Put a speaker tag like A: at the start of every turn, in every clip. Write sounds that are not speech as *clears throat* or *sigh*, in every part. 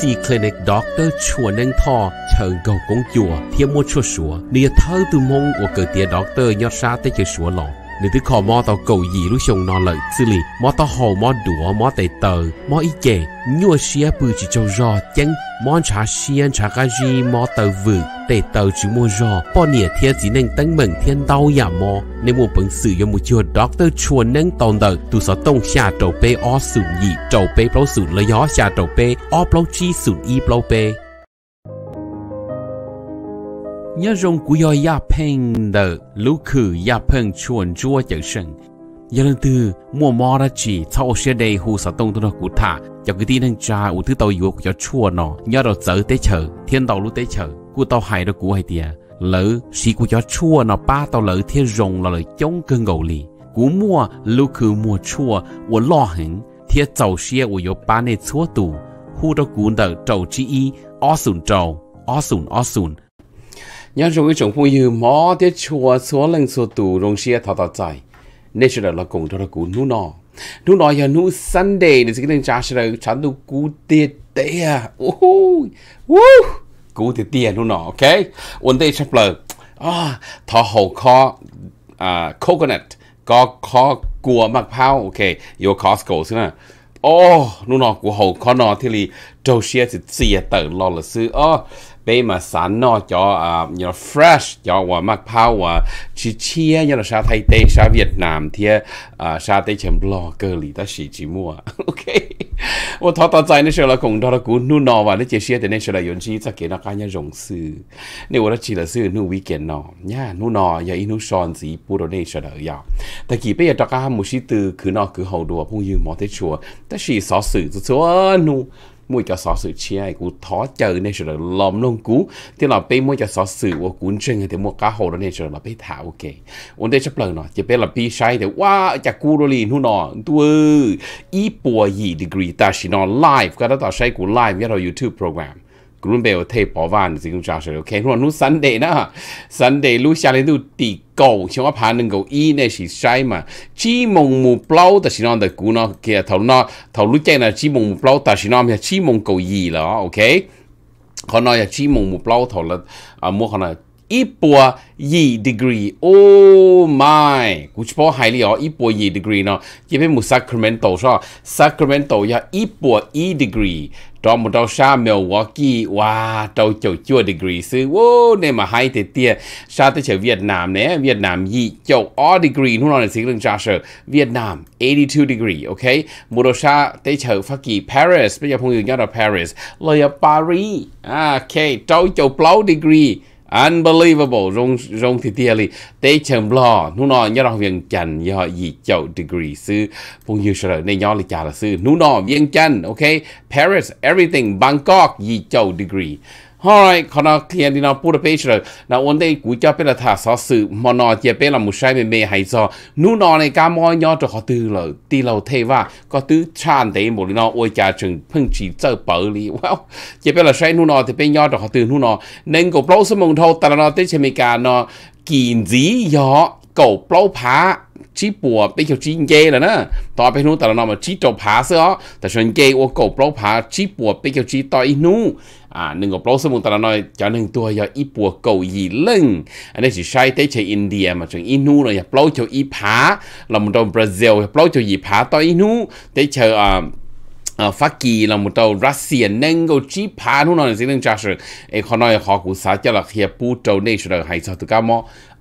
A: si clinic doctor chua Neng tho chờ gầu công chùa thiên mua chua sủa nia thơ từ mong của cử tía doctor nhót Sa tới chữ sủa lòng Nữ tử khò mò tàu cầu gì lúc chồng nó lợi xử lý Mò tàu hồ mò đũa mò tay tờ Mò ý chè Nhua xìa bư chỉ châu rò chân Mò trả xìa trả gà gì mò tờ vự Tay tờ chỉ mò rò Bò nịa thiên chỉ nâng tấn mừng thiên đau yà mò Nên mô bẩn sử dụng một chiều doctor chua nâng tòn tờ Tù sở tông xa trầu bê o sử nhị Trầu bê bảo sử lợi gió xa trầu bê O bảo chi sử y bảo bê nhớ rong của yo ya peng de lũ khử ya peng chuồn chua chở sân giờ lần từ mua mò ra chỉ sau xe đầy hù sa tông tôi nó cụ thả cho cái tin hàng cha u thứ tàu yếu cho chua nó nhớ đầu chở tế chở thiên tàu lũ tế chở cụ tao hải đó cụ hay tiề lỡ xí cụ cho chua nó ba tao lỡ thiên rong là lỡ chống cơn gầu lì cú mua lũ khử mua chua u lo hẳn thiên tàu xe u yếu ba này chúa tù hù đó cụ đờ trầu chi y ó sùn trầu ó sùn ó sùn ยังจงวิจงผู้ยืมหมอเดี่ชัวสววเล่งสววตู่รงเชียทอตาใจเนชเดลกงทรกูนู่นอนู่นอยานู่ซันเดย์ในสิ่งนึ่งจ้าเลยฉันดูกูเตียเตียโอ้โหวู้กูเตียเตียนู่นอโอเควันเดย์ชัเปลืออ๋อทอหวคออ่าโคโคนัทก็คอกัวมะพร้าวโอเคโยคอสโกซึ่งนะโอ้นู่นอกูหวคอนอที่รีโจเชียสิเสียเติร์นรอละซื้ออ๋อ被嘛散喏叫啊，你 fresh 叫我嘛泡我去切，你了啥泰地啥越南贴啊啥地全部落隔离的洗寂寞，OK。我他到在那时候共到了古努诺哇，那这些的那时候有些在给那干些融资，你我那去了是努 weekend 喏，呀努诺呀一努上子不到那时候呀，但基本也大家没是 từ cứ nó cứ hậu đùa không như mọi thế chùa，但是少数就做努。มุ่งจะสอสื่อเชียร์กูท้อเจอในเฉลยล้อมลงกูที่เราไปมุ่งจะสอสื่อว่ากูจริงแต่มู่ก้าหัวในเฉลยเราไปถาโอเคอันเดชเปล่าเนาะจะเป็นเราปีใช้แต่ว่าจากกูโรลีนหุ่นอ่อนตัวอีปัวยี่ดีกรีตาชินอนไลฟ์ก็ต้องใช้กูไลฟ์ย่าเรายูทูบโปรแกรม Green Bay thay bỏ van thì cũng trả sổ ok rồi nu Sunday na Sunday lu xa lên tu tỷ cầu chúng ta phá nâng cầu y này thì sai mà chỉ mong mù plau ta chỉ nói được cú nó kia thầu nó thầu lu chạy là chỉ mong mù plau ta chỉ nói chỉ mong cầu gì là ok họ nói là chỉ mong mù plau thầu là à mua họ là 一波一 degree，Oh my！古波海里哦，一波一 degree 呢，这边木 Sacramento 说 Sacramento 要一波一 degree，到木到沙 Milwaukee 哇，到九九 degree 是哇，那么海的点，沙的在越南呢，越南一九二 degree，นู่那是另假设越南 eighty two degree，OK，木到沙的在法国 Paris，不要朋友要到 Paris，来要 Paris，啊，OK，到九 Blue degree。unbelievable rong rong thì tia li tế chầm lo nu nọ nhớ rõ viên Chân, nhớ gì chậu degree sư phong như sở này nhớ lịch chả là sư nu nọ viên Chân, ok Paris everything Bangkok gì chậu degree Hai còn nó kia đi nó bút được bây giờ nó ổn đây cú cho bây là thả xó sự mà nó chỉ bây là một sai mềm mềm hay do nu nó này cá mòi nhỏ cho họ tư là đi lâu thế và có tư chan đấy một nó ôi cha chừng phân chỉ chơi bở đi wow chỉ bây là sai nu nó thì bây nhỏ cho họ tư nu nó nên cổ lâu số mông thâu ta nó tới chế mình cả nó kiện dí nhỏ cổ lâu phá chỉ bùa bây giờ chỉ nghe là nè tao bây nu ta nó mà chỉ trộn phá xưa, ta chuyện nghe ô cổ lâu phá chỉ bùa bây giờ chỉ tao nu หนึ่งกับโปรสมุนตะน้อยจากหนึ่งตัวอย่าอีปัวเกาหยีเลิงอันนี้จะใช้เตชัยอินเดียมาจ่งอินูเลยอย่าโปรเจ้าอีผาเรามุ่งตรงบราซิลโปรเจ้าหีผาต่ออินูเตชัยอ่าอ่ฟักกีเรามุ่งตรงรัสเซียนั่งก็จีพานูุ่นนั่นสิ่งหนึ่งจ้าสุดไอขอน้อยขอกูสาจะหลักเฮียปูโจเนชเดอร์ไฮซอตุกามอ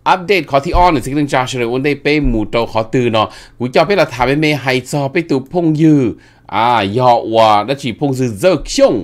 A: อัปเดตขอที่อ้อนสิ่งหนึ่งจ้าสุดวันนี้เป้หมู่โจขอตื่นเนาะกูจะไปละทำมไ้เมย์ไฮซอไปตูพงยืออ่าหยอว่าและชีพงยือเจ้าชียง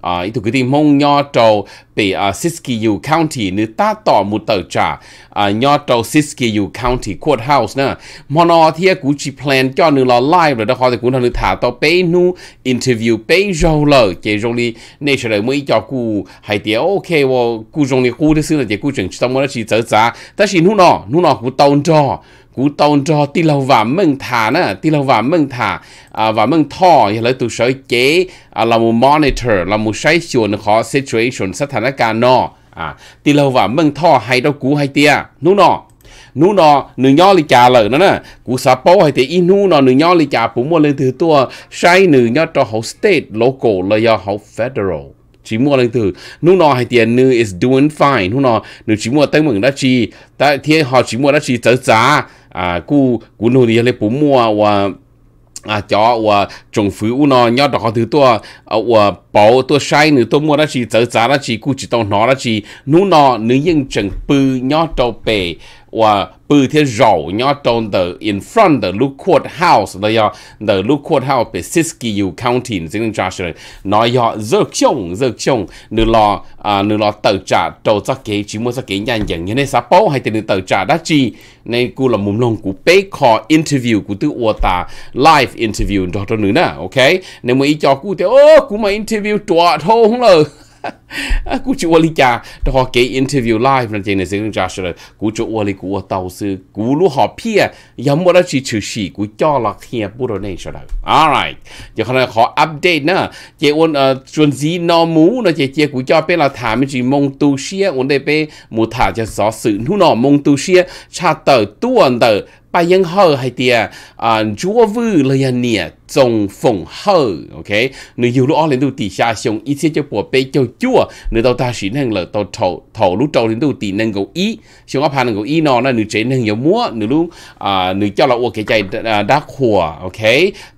A: 啊，伊都搿啲蒙鸟到被啊 Siskiyou County 呢大到木到查啊，鸟到 Siskiyou County Courthouse 呢，莫那天估计 plan 叫你老 live 了，都好在估到你睇到被奴 interview 被肉了，嘅容易你出來每叫估係啲 OK 喎，估容易估啲先啦，啲估準知道冇得去走咋，但是奴呢奴呢估到咗。cú tàu cho tì lâu và mừng thả nè tì lâu và mừng thả à, và mừng thọ thì lấy tụ sở chế à, là một monitor là một sai chuẩn khó situation sát thằng cả nó à tì lâu và mừng thọ hay đâu cú hay tia nú nọ nú nọ nửa nho lì chà lợn nữa nè cú sá bố hay thì in nú nọ nửa nho lì chà cũng mua lên thứ tua sai nửa nho cho hậu state local là do hậu federal chỉ mua lên từ nu nọ hay tiền nu is doing fine nu nọ nu chỉ mua tới mừng đã chi tại thiên họ chỉ mua đã chi tới giá à cú cú nô thì lấy bố mua và à chó và trồng phứ u nó nhớ đó thứ tua à bảo tôi sai nữa tôi mua ra chỉ tớ giá ra chỉ cụ chỉ tao nói ra chỉ nú nọ nữ nhân chẳng bự nhỏ trâu bể và bự thế rầu nhỏ trâu the in front the Luke Court House the yo the Luke Court House bể Siskiyou County in Zion Joshua nó yo rất chồng rất chồng nữ lo à nữ lo tờ trả trâu ra kế chỉ mua ra kế nhàn dần như này sao bảo hay thì nữ trả đã chỉ này cụ là mồm lòng cụ bế khó interview cụ tự ua ta live interview đó đó nữa nè ok nên mà ý cho cụ thì ô cụ mà interview interview tòa thô không lờ *laughs* cú chú Wally cha đó họ kể interview live nên trên sự ra sơ cú chú Wally cú tàu sư cú lú họ pia yếm mua ra chỉ chữ sĩ cú cho là kia bù đồ này sơ đó alright giờ khi nào họ update nữa chỉ ôn ờ, chuẩn gì nó mũ nó chỉ chỉ cú cho bên là thảm chỉ mong tu xia, ôn đây bên một thả cho rõ sự nu nọ mong tu xia, cha tờ tu ẩn tờ bài yên hơ hay tia à chúa vư lời yên nè hơ ok nữ yêu lo lên đầu tì xa xong ít xíu cho bộ bê cho chúa nữ ta sĩ năng là tàu thầu thầu lúc trâu lên đầu tì năng cầu ý xong áp hàng cầu ý nó là nữ chế năng yêu múa nữ lúc à cho là cái chạy à, đá khùa ok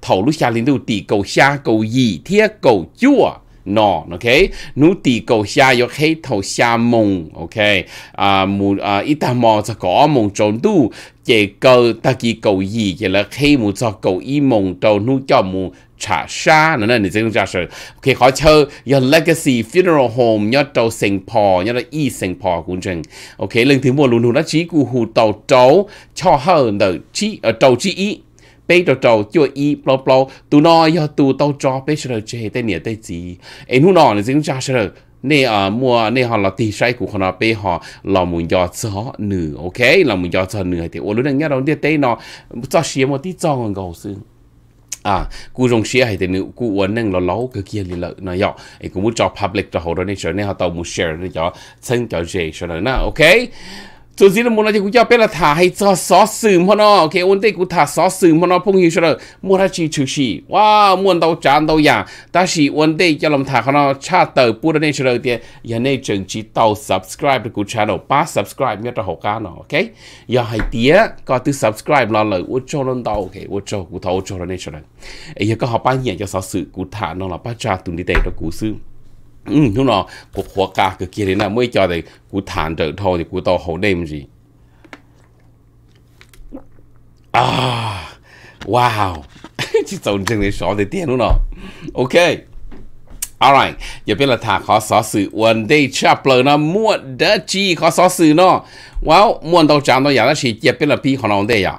A: thầu lúc xa lên đầu tì cầu xa cầu gì thiết cầu chúa no ok nu ti go xia yo hei thâu xia mong ok à mu à ít ta mò cho có mong trốn tu chế cơ ta kỳ cầu gì chế là khi mu cho cầu y mong trâu nu cho mu trả xa nữa nè nè chính giả sử ok khó chơi yo legacy funeral home nhớ trâu sinh pò nhớ là y sinh pò cũng chừng ok lần thứ một luôn hù đã chỉ cụ hù tàu trâu cho hơn đợi chỉ ở trâu ờ, chỉ y bây giờ trâu chưa y blo blo tụ nó giờ tụ tao cho bây giờ chế thế này thế gì em hú nọ chúng ta ra sẽ nè à mua nè họ là tì sai của họ bây à, họ là muốn gió gió nữ ok là muốn gió gió nữ thì ô lúc này nhớ đâu đi tên nó cho xí một tí cho ngon gầu xương à cú rong xia hay thì nữ cú uốn nâng lo lâu cái kia lì lợ nó dọ ấy cũng muốn cho public cho họ đó nên cho nên họ tàu muốn share nó cho thân cho dễ cho nữa na ok ส่วนสิละมูนิจิกุจะเป็นละถาให้ซอสอสื่มพอนอโอเคอุนเตกุถาซอสืึมพอนอพงยิชเลมูนาชิชูชีว้ามวนเตาจานเตาอย่างตาชีอุนเตจะลำถาขนอชาเตอร์ปูระเนชเลเตียอย่าเนจึงจีเตา subscribe กูชาแนลป้า subscribe มีตะหกานะโอเคอย่าให้เตียก็ตือ subscribe เราเลยอุจโจรนเตาโอเคอุจโจกูเตาอุจโจรเนชเลเอ้ยก็หอป้าเหี่ยจะซอสืึอกูถาเนาละป้าจ่าตุนดีเตตกูซื้อ ừ lúc nào cuộc hoa ca cứ kia thì là mới cho thì của thản trở thôi thì của to hậu đêm gì à wow chỉ tổng chừng này xóa để tiền lúc nào ok alright giờ giờ là là thả khó khó khó chi Wow, chỉ อย่าเป็นละถาขอสอสื่อวันได้ชับเลยนะมวดเดจีขอสอสื่อเนาะว้าวมวนต้องจำต้องอย่าละฉีดอย่าเป็นละพี่ของน้องได้อย่า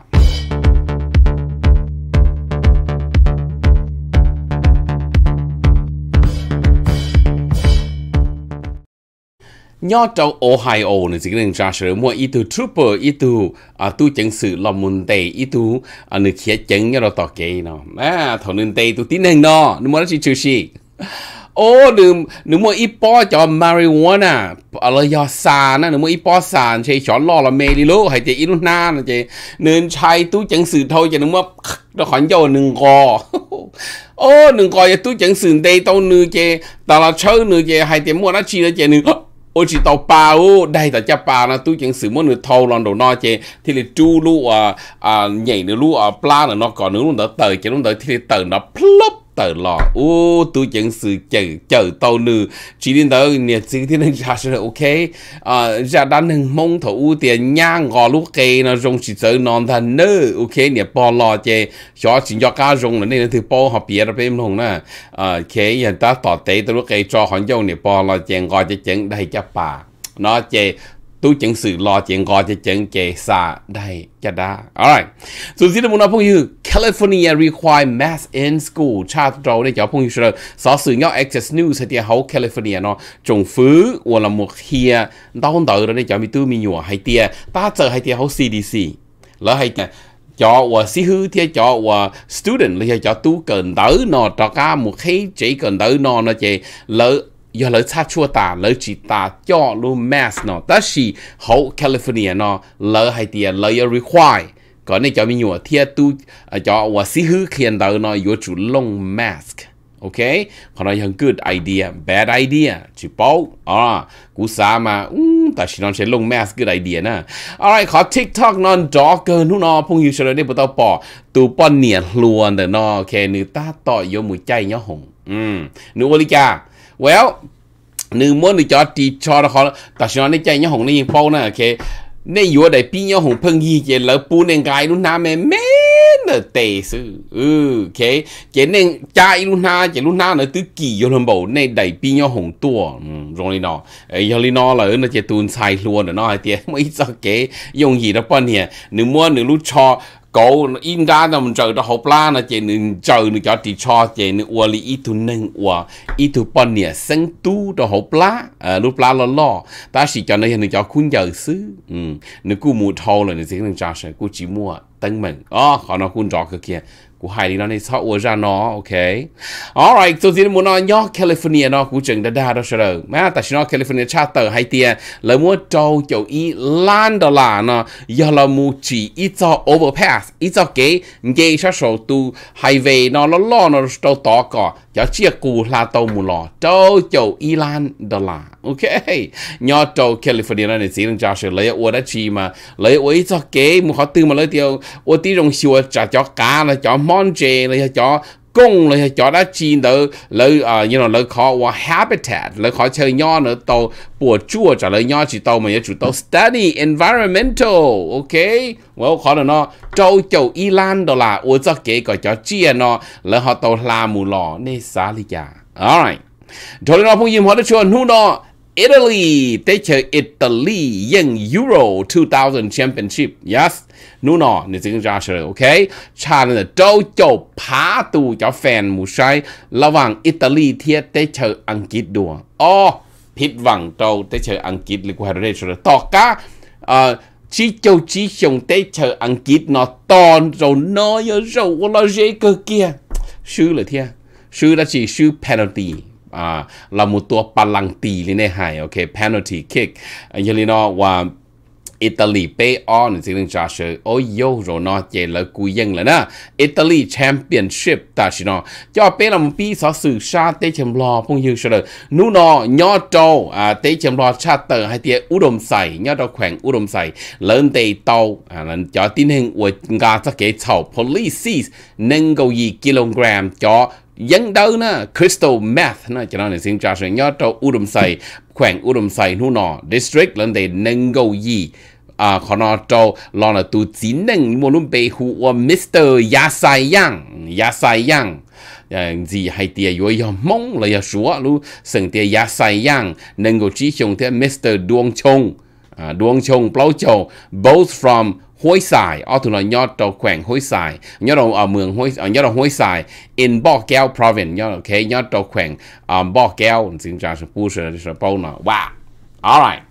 A: nhớ trong Ohio này chỉ cần ra sửa mua ít tu trooper ít tu à tu chứng sự là Môn đề à, ít à, tu à nữ khía chứng nhớ tao kể nó à thằng nữ tây tu tin hàng nó nữ muốn chỉ chữ gì ô nữ nữ muốn ít bỏ cho marijuana à là do sàn nữ muốn ít bỏ sàn chơi chọn lo là mê đi lú hay chơi ít lúc na là chơi nên trai tu chứng sự thôi cho nữ muốn nó *laughs* khỏi cho nữ gò *laughs* ô nữ gò cho tu chứng sự tây tao nữ chơi tao là chơi nữ chơi hay chơi mua nó chi nó chơi nữ ô chỉ tàu bao đây là cha bà là tôi chẳng sử muốn được thâu lon đầu no chè thì là chu lu à à nhảy nửa lu à pla là nó còn nữa luôn đó tờ chứ luôn đó thì tờ nó plop tờ lò ô tu chẳng sự chờ chờ tàu lư chỉ đến tới nhà chỉ thế nên ra sẽ ok à ra đan hưng mong thủ tiền nhang gò lúc kê nó rong chỉ sợ non thần nữ ok nhà bò lò chè cho chỉ cho cá rong là nên thì bò họ bìa ra bên hồng nè à kế nhà ta tỏ tế tờ lúc kê cho họ dâu nhà bò lò chè gò chè chẳng đây chắc bà nó chè ตู้จังสื่อรอเจียงกอจะเจิงเจซาได้จะได้ alright ส่วนสิ่งที่ผมนับพงยู California require mask in school ชาติเราได้เจ้าพงยูเชลสอสื่อย่อ access news เทียเขา California เนาะจงฟื้นวัวละหมวกเฮียต้อนเตอร์เราได้เจ้ามีตู้มีหยัวให้เตียตาเจอให้เตียเขา CDC แล้วให้เนี่ย cho và sĩ hư thì cho và student là cho tu cần tới nó cho cả một khi chỉ cần tới nó nó chỉ lỡ ยอเลยชาชัวตาเลยจิตาจ่อรูแมสเนอแต่สิเขาแคลิฟอร์เนียเนอเลยให้เดียเลย require ก่อนนี้จะมีหยูเทียตู้จอว่าซีฮือเคียนเตอร์เนาะอยู่จุดลงแมสก์โอเคพอนรายังกูดไอเดีย แบดไอเดียจิปโป้อ๋อ กูสามาอืมแต่ฉันนอนใช้ลงแมสก์ good idea นะ a l r i ขอทิกท o กนอนจอเกินหุ่นอพุงยู่เฉลยได้ปุ๊ต่อปอตูป้อนเนียล้วนเดอรนอแค่หนึกตาต่อยมือใจเนาะหง อืมนูกวิจ่า well นึ่งม้วนหนึ่งจอตีชอละครแต่ฉันในใจยังหงในยิงเป้านะโอเค ในอยู่ได้ปียังหงเพิ่งยี่เจแล้วปูนเองกายลุ่นน้าแม่แม่เนอเตซื้อเออโอเคเจนเ่งใจลุ่นน้าเจลุ่นน้าเนอตื้อกี่ยนบ่ในได้ปียังหงตัวรรงนีเนาะอยลีนอเหรอเนอเจตูนใายล้วนเนาะไอเตี้ยไม่สักเกยงหีแล้วปอนเนี่ยหนึ่งม้วนหนึ่งรุ่นชอ cậu in ra nó mình chờ nó hộp la nó chỉ nên chờ nó cho thì cho chỉ nên uo li ít tu nâng uo ít tu bọn nè sinh tu nó hộp la ờ, lúc la lo lo ta chỉ cho nó hiện cho khuyên giờ xứ ừ nó cứ mua thâu là nó sẽ nên cho sẽ cứ chỉ mua tăng mình ờ, ó họ nó khuyên rõ cái kia cú hai đi nó này sao ra nó ok alright tôi xin muốn nói nhớ California nó cũng chừng đã đa đó rồi mà ta tại nói California cha tờ hay tiền lấy mua trâu kiểu y lan đó là nó giờ là mu chỉ ít cho overpass ít cho cái ngay sát số tu highway nó nó lo nó trâu to cả cho chia cù là tàu mù lò châu châu Iran đó là ok nhỏ châu California này chỉ đang cho sự lấy ở đó chi mà lấy ở cho kế mù họ tư mà lấy tiêu ở tí rong xua cho cho cá là cho monje là cho công ờ, là cho đã chi đỡ lỡ à như know lỡ khó và habitat lỡ khó chơi nhỏ nữa tàu bùa chua trả lời nhỏ chỉ tàu mà chủ tàu study environmental ok well khó là nó châu châu Iran đó là ô cho kế gọi cho chia nó lỡ họ tàu làm mù lò nên xá lý giả alright thôi nó phong yếm họ đã chọn hú nó Italy chơi Italy yang Euro 2000 Championship yes nu nọ ni tiếng ra sửa ok cha là châu châu phá tù cho fan mù sai là vàng Italy thia chơi Anh Kít đùa oh thịt vàng ờ, châu chơi Anh Kít lịch của Harry sửa tọt cá chỉ châu chỉ chồng chơi Anh Kít nó to rồi nói rồi là dễ cơ kia sư là thia sư là chỉ sư penalty à là một tua palanti lên này hay ok penalty kick như là nó và Italy pay on จริงๆจ้าเชอโอ้ยโยโรนอเจลกูยังเลยนะ Italy Championship ตาชินอจอเป้ลำปีสอสื่อชาเตชมรอพงยูเชลนูนอย่อโตอ่าเตชมรอชาเตอร์ให้เตียอุดมใส่ย่อดอแขวงอุดมใส่เลินเตโตอ่านั้นจอที่หนึ่งอวดงาสเกเฉา police หนึ่งเกายีกิโลกรัมจอ dân đâu na crystal meth na cho nên xin trả sự nhớ cho udom say khoảng udom say nu nọ district lần đây nâng gầu gì à khó nó cho lo là tu chỉ nâng mua luôn bề hụ của Mr. Ya Sai Yang Ya Sai Yang à gì hay tiề yo yo mong là yo sủa lu sừng tiề Ya Sai Yang nâng gầu chỉ chung thế Mr. Duong Chong à, Duong Chong Plau Châu both from hối xài ở thủ là nhớ đầu khoảng hối xài nhớ đầu ở ờ, mường hối ờ, nhớ đầu hối xài in Bo kéo province nhớ đầu okay nhớ đầu khoảng um, ờ, kéo, Keo xin chào sự bù sửa sự bao nào wow alright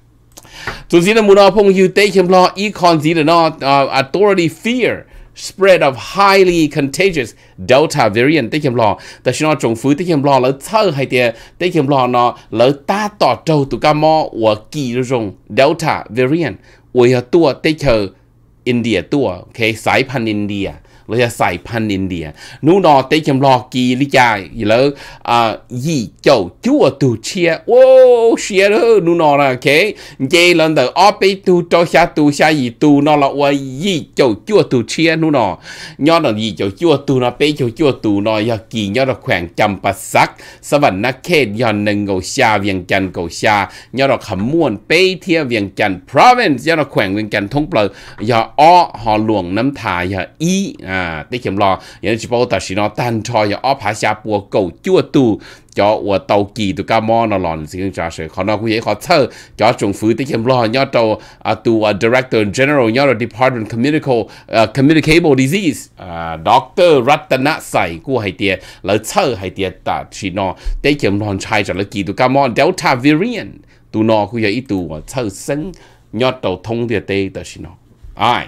A: Tôi xin là muốn nói phong hữu tế chấm lo ý con gì là nó authority fear spread of highly contagious Delta variant tới chấm lo ta xin nói trồng phứ tới chấm lo lỡ thơ hay tiề tới chấm lo nó lỡ ta tỏ trâu tụ ca mò của kỳ rồi Delta variant ủa tua tới chờ อินเดียตัวโอเคสายพันธุ์อินเดียเราจะใส่พันอินเดียนูนอเตจำลอกีลิจายแล้วอ่ายี่เจ้าจั่วตูเชียโอ้เชียเออนูนอละเคเจลันเดอร์อไปตูโจชาตูชาอีตูนอละว่ายี่เจ้าจั่วตูเชียนูนอย้อนนอยี่เจ้าจั่วตูนอไปเจ้าจั่วตูนอยากีย้อนแขวงจำปะซัก สวรรค์นักเขตย้อนหนึ่งเกาชาเวียงจันเกาชาย้อนขมวนไปเทียเวียงจัน province ย้อนแขวงเวียงจันทงเปลือยาอ้อหอหลวงน้ำทายาอีอ่า à để lo giờ chỉ bảo ta xin nó tan cho giờ ốp hạ bùa cầu chua tu cho ủa tàu kỳ tụ cá mò nó xin trả sự khó nó cũng vậy cho chúng phứ để chấm lo nhớ tàu tu director general nhớ department communicable communicable disease doctor Ratana Sai của hai tiệt là thơ hai xin nó để chấm lo trai cho là kỳ tụ cá mò delta variant tụ nó cũng vậy tụ thơ sinh nhớ tàu thông địa tê ta xin nó ai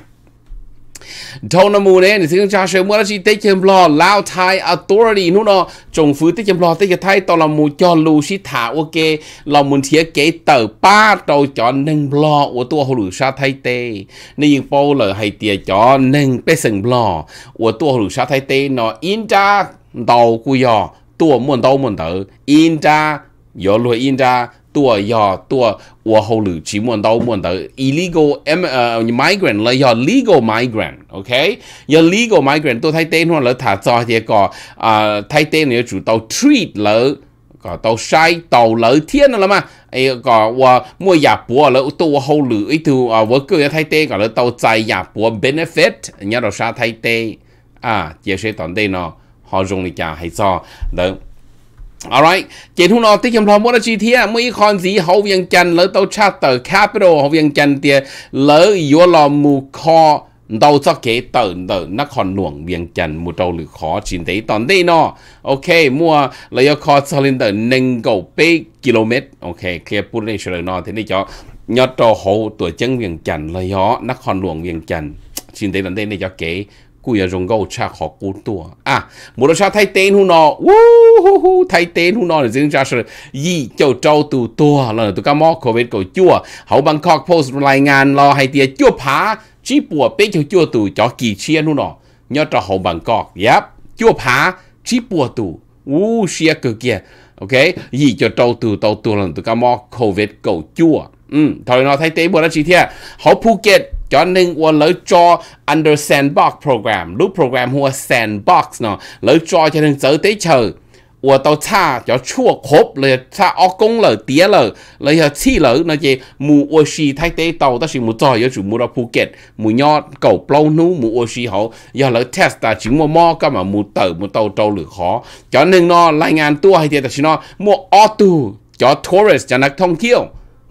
A: đâu nó mua này thì chúng ta sẽ mua gì tết chém lo lao thai authority nó nó trồng phứ tết chém lo tết cái thai tao là mua cho lù xí thả ok là muốn thiết kế tờ ba tàu cho nâng lo của tôi hồ lù sa thay tê nên những bao lời hay tiền cho nâng bê sừng lo của tôi hồ lù sa thay tê nó yên ra đầu cua yò tôi muốn đâu muốn tới in ra 有录音的。ตัวยอตัววัวหูหรือจีมวนดาวมวนเตอ illegal เอ่อ migrant เลยยอ legal migrant โอเคยอ legal migrant ตัวไทยเต้นหัวเลยถ้าจอเดียก็อ่าไทยเต้นเนี่ยจู่ตัว treat เลยก็ตัวใช้ตัวเลยเทียนแล้วมั้ยไอ้ก็ว่ามัวหยาปัวแล้วตัวหูหรือไอ้ตัวอ่า worker ไทยเต้ก็เลยตัวใจหยาปัว benefit เนี่ยเราชาไทยเต้อ่าเจ้าเชื่อตอนเต้เนาะเขาจงนิกาให้จอเด้อ Alright, chị thu nó tiết kiệm lo mua chi thế, mỗi con gì hậu viên chân lỡ tàu charter capital hậu viên chân tiền lỡ yếu lo mua kho đầu cho kế tờ tờ nó luồng viên chân mua trâu lử khó chín đấy tòn đây nó ok mua lấy kho cylinder nâng cầu km ok clear put lên rồi nó thế này cho nhớ trâu hậu tuổi chân viên chân lấy nó nó còn luồng viên chân xin đấy vấn đề này cho kế กูอย่าจงก็ชาขอกูตัวอ่ะมูลชาไทยเต้นหูนอวู้ฮู้ฮู้ไทยเต้นหูนอจึงจะสืยี่เจ้าเจ้าตัวตัวแล้วตัวก็มอโควิดก็จั่วเขาบังคอกโพสต์รายงานรอให้เตียจั่วผาชี้ปัวเป๊ะเจ้าจั่วตัวจอกี่เชียนหูนอยอดจะเขาบังคอกยับจั่วผาชี้ปัวตัวอู้เชียเกือเกียโอเคยี่เจ้าเจ้าตัวตัวแล้วตัวก็มอโควิดก็จั่ว嗯，頭先我睇第一部咧，似啲啊，好普及，就令我女做 under sandbox program，呢 program 或 sandbox 呢，女做就能走地球。我到差就ชั่วครบเลย差ออกกงเลยเตี้ยเลยเลยชี้เลยนะเจมูอชีไทเตเตาตั้งสิมูจอยอยู่จุมูเราภูเก็ตมูยอดเก่าเปล่านู้มูอชีเขาอย่าเลยเทสต์แต่ชิมัวมอก็มามูเติมูเตาเตาหรือขอจอหนึ่งนอรายงานตัวให้เจแต่ชินอมัวออตูจอทัวริสจะนักท่องเที่ยว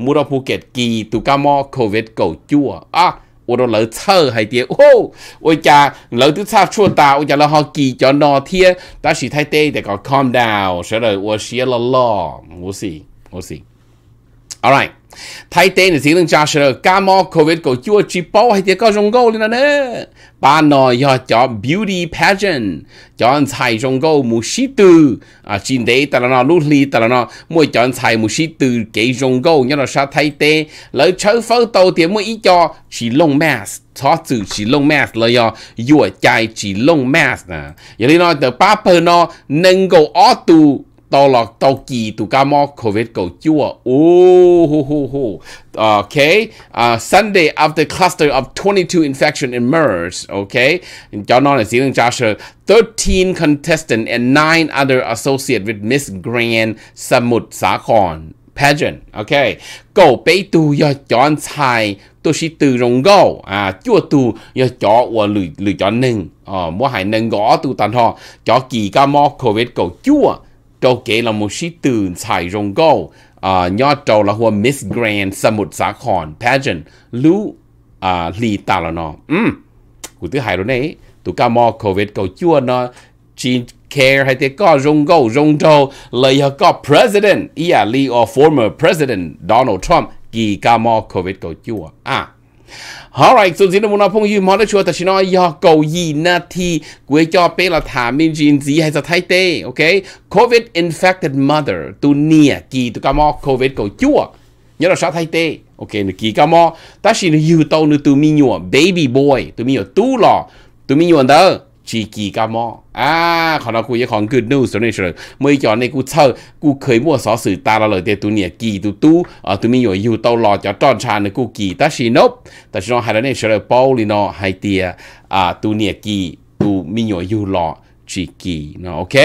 A: mua đó Phuket kỳ tụ ca mò covid cầu chua à ô đó lỡ thơ hay tiệt ô ôi cha lỡ thứ sao chua ta ôi cha là họ kỳ cho nó thiê ta chỉ thay tê để có calm down sẽ rồi ô xia lỡ, lo ô xì ô xì All right, Thay tên là tiếng lưng cha sơ ca mò COVID của chua chỉ bao hay tiếng có rong gâu lên nè. Ba nò yo cho beauty pageant cho anh thầy rong gâu mù sĩ tư à xin đế ta là nó lúc ly ta là nó mua cho anh thầy mù sĩ tư kỹ rong gâu nhớ là sao thay tên lấy chớ phơ tàu tiền mua ý cho chỉ lông mask thọ chữ chỉ lông mask là yo yo chạy chỉ lông mask nè. Vậy nên nó từ ba phần nó nâng gâu ô tu ca mò covid 到了到期度假么？COVID okay uh, Sunday after cluster of 22 infection emerged. Okay, cho nó là Zealand Joshua 13 contestant and 9 other associate with Miss Grand Samut Sakhon pageant. Okay, go bay tu yo chọn sai tu sẽ từ rồng gấu à chua tu giờ chó và lười chọn chó nâng ờ mua hải nâng gõ tu tàn ho chó kỳ ca mò covid cầu chua trâu kế là một sĩ tử thải rồng gâu à nhớ trâu là hoa Miss Grand sa một pageant lũ à lì tà là nó um cụ thứ hai rồi này tụi cá mò covid cầu chua nó chỉ care hay thế có rồng gâu rồng trâu lời có president yeah Lee or former president Donald Trump kỳ cá mò covid cầu chua à Alright, mua Ta nói cầu gì na thì quê cho bé là thả mình chuyện gì hay là thay tế. ok? Covid infected mother tu nia kỳ tu mò Covid cầu chua, nhớ là sao thay tế. ok? Nữ kỳ mò. ta chỉ nữ yêu tàu nữ tu mi nhua baby boy, tu mi nhua tu lò, tu mi nhua đâu? จีกีกามออ่าขอเรากูยังของกูดูส่วนในส่วนเมื่อจอนในกูเช่ากูเคยมั่วสอสื่อตาเราเลยเตตัวเนี่ยกีตัวตู้อ่าตัวมีอยู่อยู่เตาหลอดจะต้อนชาในกูกีตาชีนบแต่ชนหายในส่วนเป้าลีนอไฮเตียอ่าตัวเนี่ยกีตัวมีอยู่อยู่หลอดจีกีเนาะโอเค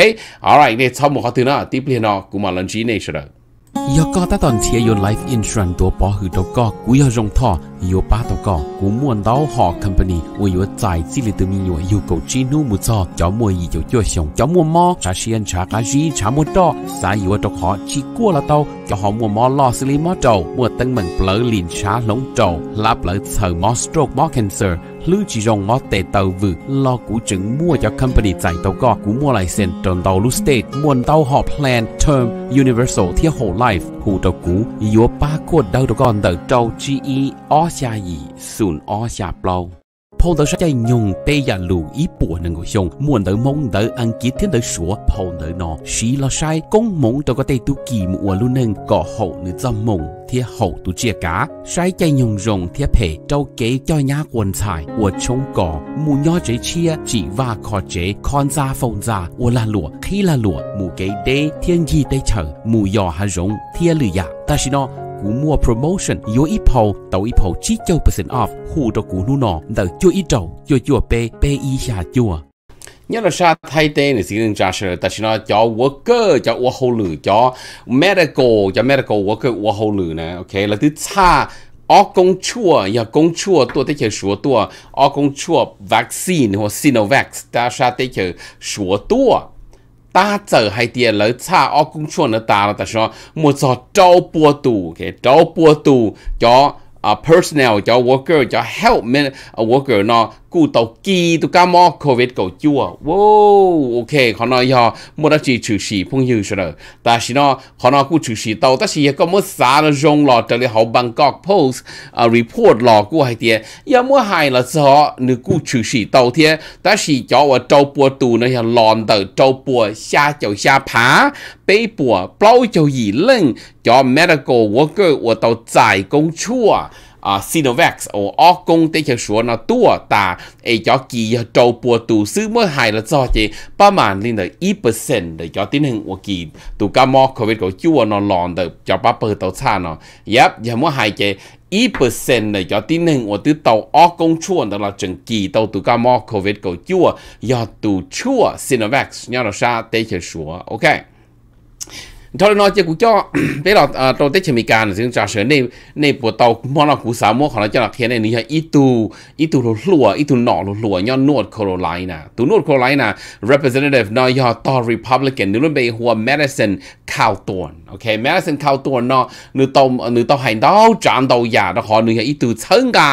A: alright เนี่ยชอบหมดเขาตื่นเนาะที่เปลี่ยนเนาะกูมาลันจีในส่วน yo có ta tòn chia yo life insurance đồ bỏ hử đồ có cú thọ yo ba đồ có cú muốn đau họ company wo yo tài chỉ lý mình yo yo cầu chi nu cho cho mua gì cho cho xong cho mua mò trả xiên trả cá gì trả mua đó sa yo đồ họ chỉ qua là tao cho họ mua mò lo xử lý mò trầu mua tăng mình plỡ liền trả lống trầu lá plỡ thở mò stroke mò cancer ลือจีรงอเตเตาวือลอกูจึงมั่วจากคัมปานีใจเตาก็กูมั่วลายเซ็นตอนเตาลูสเตทมวนเตาหอบแพลนเทอร์มยูนิเวอร์แซลเที่โฮไลฟ์หูเตากูยัวป้าโคดเดาตะกอนเดาเจ้าจีอีออชาอีสูนย์ออชาเปล่า跑到在用白牙路一步能够用，莫得蒙得按几天的说跑得喏，谁了晒公蒙到个地都寂寞我路能搞好你怎蒙？贴好都借家，晒在用用贴皮，就给叫伢棺材我冲搞，木鸟这切只挖靠这看咋风咋我拉落开拉落，木给得天意得愁，木要还容贴了呀，但是呢。cú mua promotion yo ít hầu tàu ít hầu chỉ châu off hù cho cú nu nọ đỡ chưa ít trầu chưa chưa pe pe y xa chưa nhất là sao thay tên thì xin trả sự ta chỉ nói cho worker cho work hậu lử cho medical cho medical worker work hậu lử nè ok là thứ xa ở công chúa nhà công chúa tôi thấy chờ số tua ở công chúa vaccine hoặc sinovac ta sao thấy chờ số tua ta giờ hay tiền lỡ cha ông cũng chuẩn là ta là ta cho một giờ trâu bùa tù cái trâu bùa tù cho 啊 personnel cho worker cho help men worker nó cụ tàu kỳ tụ cá mò covid cầu chua wow ok khó nói yo một đất chỉ trừ sĩ phong hiệu rồi ta chỉ nó khó nói cụ trừ sĩ tàu ta chỉ có một xã là rong lò trở lại hậu Bangkok Post à report lò cụ hay tiền ya mua hai là do nữ cụ trừ sĩ tàu thế ta chỉ cho ở trâu bùa tu, này là lòn tờ trâu bùa xa chầu xa pa, bê bùa bao chầu gì lên cho medical worker của tàu giải công chua uh, Sinovac ồ o công tê chẳng số tua ta cho kỳ trâu bùa tù sư mới là do chị ba màn lên được ít percent để cho tiến hành của kỳ tụ ca mò covid của chúa nó lòn được cho ba bờ tàu xa nó yep giờ mới hài chị ít percent để cho tin hình của từ tàu o công chua đó là chừng tàu tụ ca mò covid của chúa do tụ chua Sinovac nhau nó xa tê chẳng ok ทอร์นาเจกูเจาะไปเราตัวเตชมิการ ซึ่งจะเสนอในในปวดเตามอนากูสามัวของเราจะหลักเทียนในนี้ใช่อิตูอิตูหลัวอิตูหนอกหลัวย้อนนวดโคโรไลน์่ะตูนวดโคโรไลน์่ะ representative นอยอตอร์ republican นู่นเป็นหัว medicine ข้าวตัวโอเค medicine ข้าวตัวนเนาะหนูเตาหนูเตาหายเตาจานเตาหยาตะขอหนู่ช่อิตูเชิงกา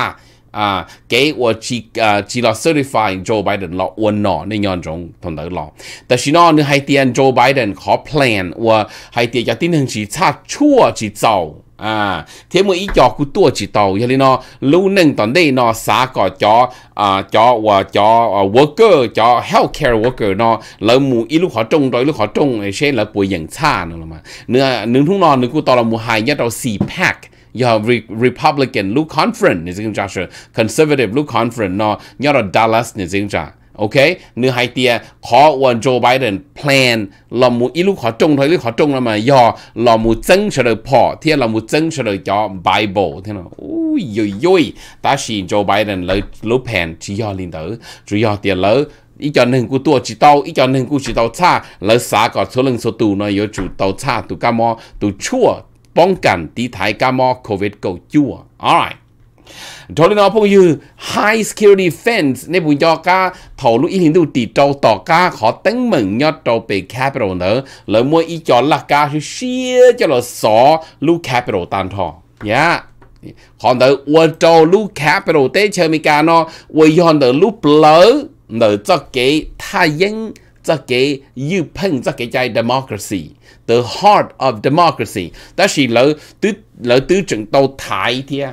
A: 啊，给我去啊去了 certifying Joe Biden 了，我呢那样种同得了，但是呢，你还点 Joe Biden 好 plan，我还点要定成去查错去走。à thế mà ý cho cứ tua chỉ tàu như thế nó lưu nâng tận đây nó xả cho à cho và cho worker cho healthcare worker nó lỡ mù ý lúc họ trông rồi lúc họ trông sẽ là bùi dạng xa nữa mà nữa nướng thúng nó nướng cứ tao là mù hài nhất tao pack you Republican lu conference ni zing cha shi conservative lu conference no nyara Dallas ni zing cha okay, nữ hai tia khó quan Joe Biden plan là mu ilu khó trông thôi khó trông là mà do là mu 增持的破天 là mu 增持的叫 Bible ta 天呐，呜呦呦，但是 Joe Biden 来来 plan 主要领导主要点了。อีจอนหนึ่งกูตัวจิตเอาอีจอนหนึ่งกูจิตเอาชาแล้วสาก็ส่วนหนึ่งส่วนตัวเนาะอยู่จุดเอาชาตัวกามอตัวชั่ว帮紧啲大家冇 covid 够住啊！Alright。cho nên nó phong như high security fence nên bùn cho cá thầu lúc ít hình đủ trâu tỏ cá khó tính mừng nhớ trâu bị capital nữa lỡ mua ít cho là cá thì xia cho là xó lúc capital tan thọ nhá còn đỡ ua trâu lúc capital tế chơi mi cá nó ua đỡ lúc lỡ đỡ cho cái thay dân yêu phân cho cái chạy democracy the heart of democracy. Đó là lỡ tứ lỡ tứ trận tàu thái thia.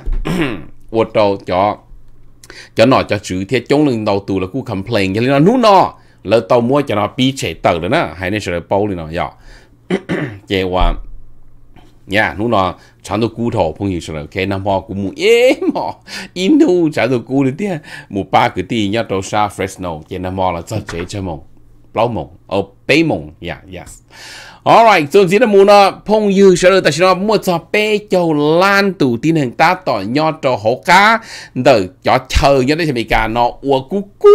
A: Ủa tàu cho cho nó cho chữ thia chống lưng tàu tù là cú complain cho nên nó nú nó lỡ tàu mua cho nó bị chế tờ rồi nè hay nên sẽ bao rồi nó dạ *clears throat* chế qua nha dạ, nú nó chẳng được cú thổ phong như sẽ cái năm hoa cũng muốn ế mò in nu chẳng được cú được thia một ba cái tiền nhá tàu sa Fresno chế năm hoa là rất chế chơi mông bao mông ở bay mông yeah yes Alright, so chỉ là muốn nó phong dư sẽ được tại sao mua cho bé châu lan tủ tin hình ta tỏ nho cho ho cá đợi cho chờ cho đấy thì bị cả no ua cú cú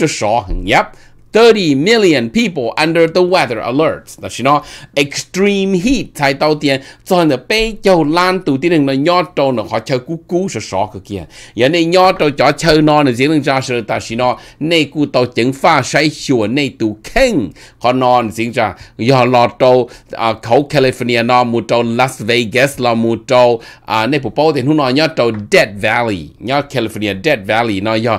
A: sẽ sọ hàng nhấp 30 million people under the weather alert. Đó là extreme heat tại đầu tiên cho nên bé châu lan tụ tiên là nhỏ trâu nó họ chơi cú cú sợ sợ cái kia. Giờ này nhỏ trâu cho chơi nó là diễn lên ra sợ ta chỉ nó này cú tàu chứng pha say sủa này tụ khen họ nó diễn ra giờ lọ trâu à khẩu California nó mu trâu Las Vegas là mu trâu à này bộ bao tiền nó nhỏ trâu Dead Valley nhỏ California Dead Valley nó giờ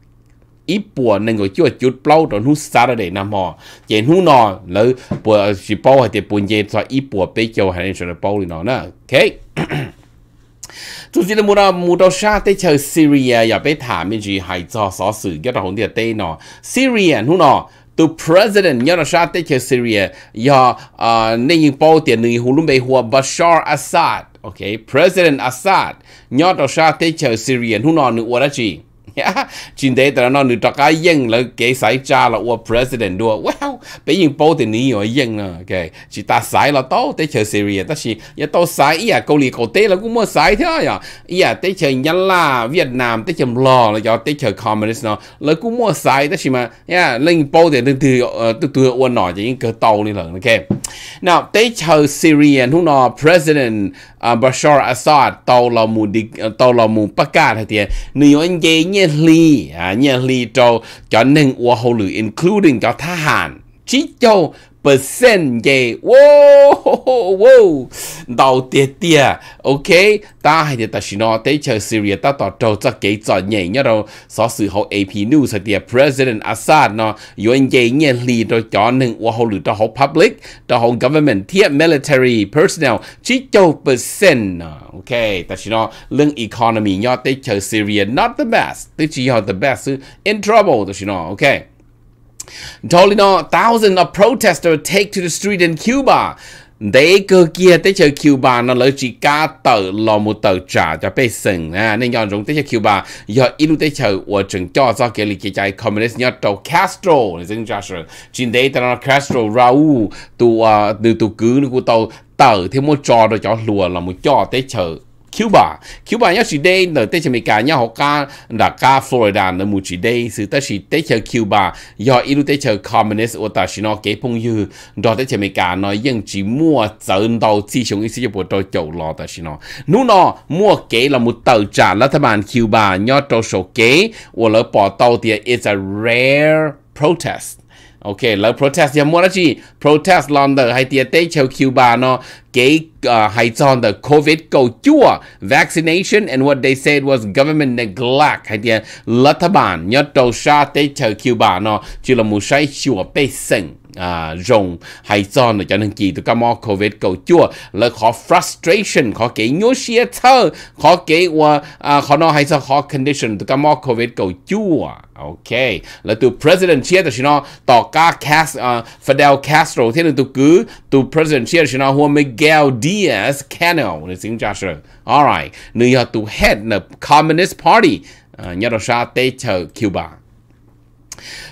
A: อีปัวนึงก็จ่วยจุดเปล่าตอนหูซาดเดนามอเจนหูนอแล้วปัวสิเปล่าให้เตปุนเยซออีปัวไปเจียวให้ในส่วนเปล่าเลยนอนะโอเคจุดที่มูรามูดชาติเชอซีเรียอย่าไปถามมิจีหายจอสอสื่อยอดของเดียเต้นอซีเรียนู่นอตัว president ยอดชาติเชอซีเรียยอเอ่อในยิงโปเตียนหนึ่งหูลุ่มไปหัวบาชาร์อาซาดโอเค president อาซาดยอดชาติเชอซีเรียนู่นอหนึ่งอวดจี chuyện đấy là nó nữ trạc cái dân là cái sai cha là của president đó wow bây giờ bao tiền nhiều rồi dân nữa ok chỉ ta sai là tao tới chơi Syria ta chỉ giờ tao sai ý à câu lì câu tế là cũng mua sai thế à ý à tới chơi Nhật La Việt Nam tới chơi lo là giờ tới chơi communist nó là cũng mua sai ta chỉ mà nha lên bao tiền từ từ từ từ uốn nọ chỉ cái tàu này là ok nào tới chơi Syria hôm nọ president à Bashar Assad tàu là mù đi ờ, tàu là mù bắt cá thì tiền nếu anh dễ nhẹ li, à nhẹ lì à, cho cho nên ua hồ lử including cho thà hàn chỉ cho percent ye wow wow đầu tiệt tiệt ok ta hay thì ta xin nói tới chờ Syria ta tỏ trâu cho cái trò nhảy nhá so sự hậu AP News thì President Assad nó yuen ye nhiên lì rồi cho nên wow hậu lửa public cho government thiệt military personnel chỉ châu percent ok ta xin nói lương economy nhá tới chờ Syria not the best tới chỉ họ the best in trouble ta xin nói ok Tolino, thousands of protesters take to the street in Cuba. Để cơ kia tới chơi Cuba nó lấy chỉ cá tờ lò một tờ trả cho bê sừng à, nên nhọn rung tới chơi Cuba giờ ít tới chơi của trường cho do cái lịch kia chạy communist nhớ tàu Castro nên dân trả sự chính đấy tao là Castro Raúl tụ à, từ tụ cứ nó của tàu tờ thêm một trò rồi cho lùa là một trò tới chơi Cuba Cuba nhớ chỉ đây là tới chỉ cả nhớ học ca là ca Florida là một chỉ đây sự tới chỉ tới chờ Cuba do ilu tới chờ communist ở ta chỉ nó cái phong như đó tới chỉ cả nó vẫn chỉ mua tận đầu chỉ chúng ít chỉ bộ trò chầu lo ta chỉ nó nu nó mua cái là một tàu trả là thằng bạn Cuba nhớ trò số cái ở lỡ bỏ tàu thì it's a rare protest ok lỡ protest giờ mua chi protest lon the hay tiệt Cuba nó cái ờ, hay chọn the covid go chua vaccination and what they said was government neglect hay tiệt lỡ thà đầu sa tế chào Cuba nó chỉ là một sai chùa bê sinh à, rồng hay son là cho nên chỉ tụi camo covid cầu chua là khó frustration khó cái nhớ xia thơ khó cái và à, khó nó hay sao khó condition tụi camo covid cầu chua ok là tụi president chia tụi nó tỏ ca cast uh, à, Fidel Castro thế nên tụi cứ tụi president chia tụi nó hua Miguel Diaz Canel là xin chào sir alright nếu giờ tụi head là communist party à, nhà đó sa tê chờ Cuba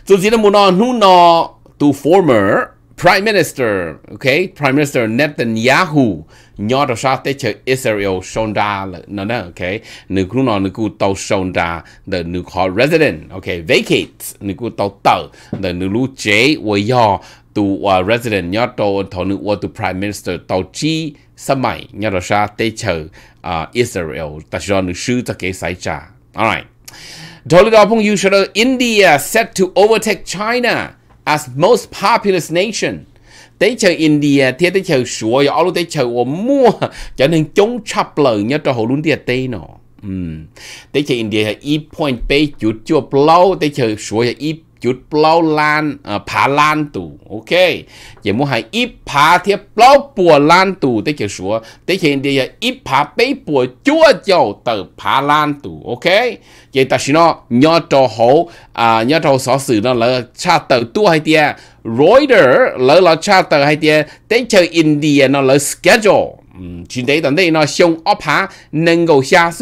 A: tụi gì nó muốn nó nu nó to former Prime Minister, okay, Prime Minister Netanyahu nhớ đó sao tới chơi Israel sonda nó nó okay, nếu cũng nói nếu cũng tàu sonda the nữ họ resident, okay, vacate nếu cũng tàu tàu the nữ lũ chế với do tu resident nhớ tàu thọ nữ qua tu Prime Minister tàu chi sớm mai nhớ đó sao tới chơi uh, Israel, ta cho nữ sư ta kể sai cha, alright. Dollar Dopong Yu India set to overtake China as most populous nation. Tế chờ India thì tế chờ sủa và lúc tế chờ ổ mua cho nên chống chập lờ nhớ cho họ luôn tia tê nọ ừ. Tế chờ India là e point bê chút chua blow tế chờ sủa và e จุดเปล่าลาน อ่าผาลานตู่โอเคอย่ามัวหายอีผาเทียบเปล่าปัวลานตู่ได้เขียวสัวได้เขียนเดียอีผาไปปัวจั่วเจ้าเติบผาลานตู่โอเคอย่าแต่ชิโนยอดจอหูอ่ายอดจอสอสื่อนั่นเลยชาเติบตัวให้เดีย Reuters เลยเราชาเติบให้เดียได้เจออินเดียนั่นเลย schedule 嗯，今天等等呢，上一排能够下市。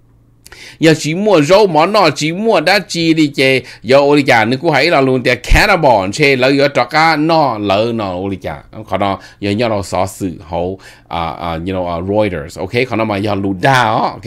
A: giờ chỉ mua rau món nó chỉ mua đã chi đi chè giờ ôi chà nó cũng hãy là luôn thì khá là bọn chè lỡ giờ cho cá nọ lỡ nọ ôi chà còn nó giờ nhớ nó xóa sự hậu à à you know uh, Reuters ok còn nó mà giờ lù đa ok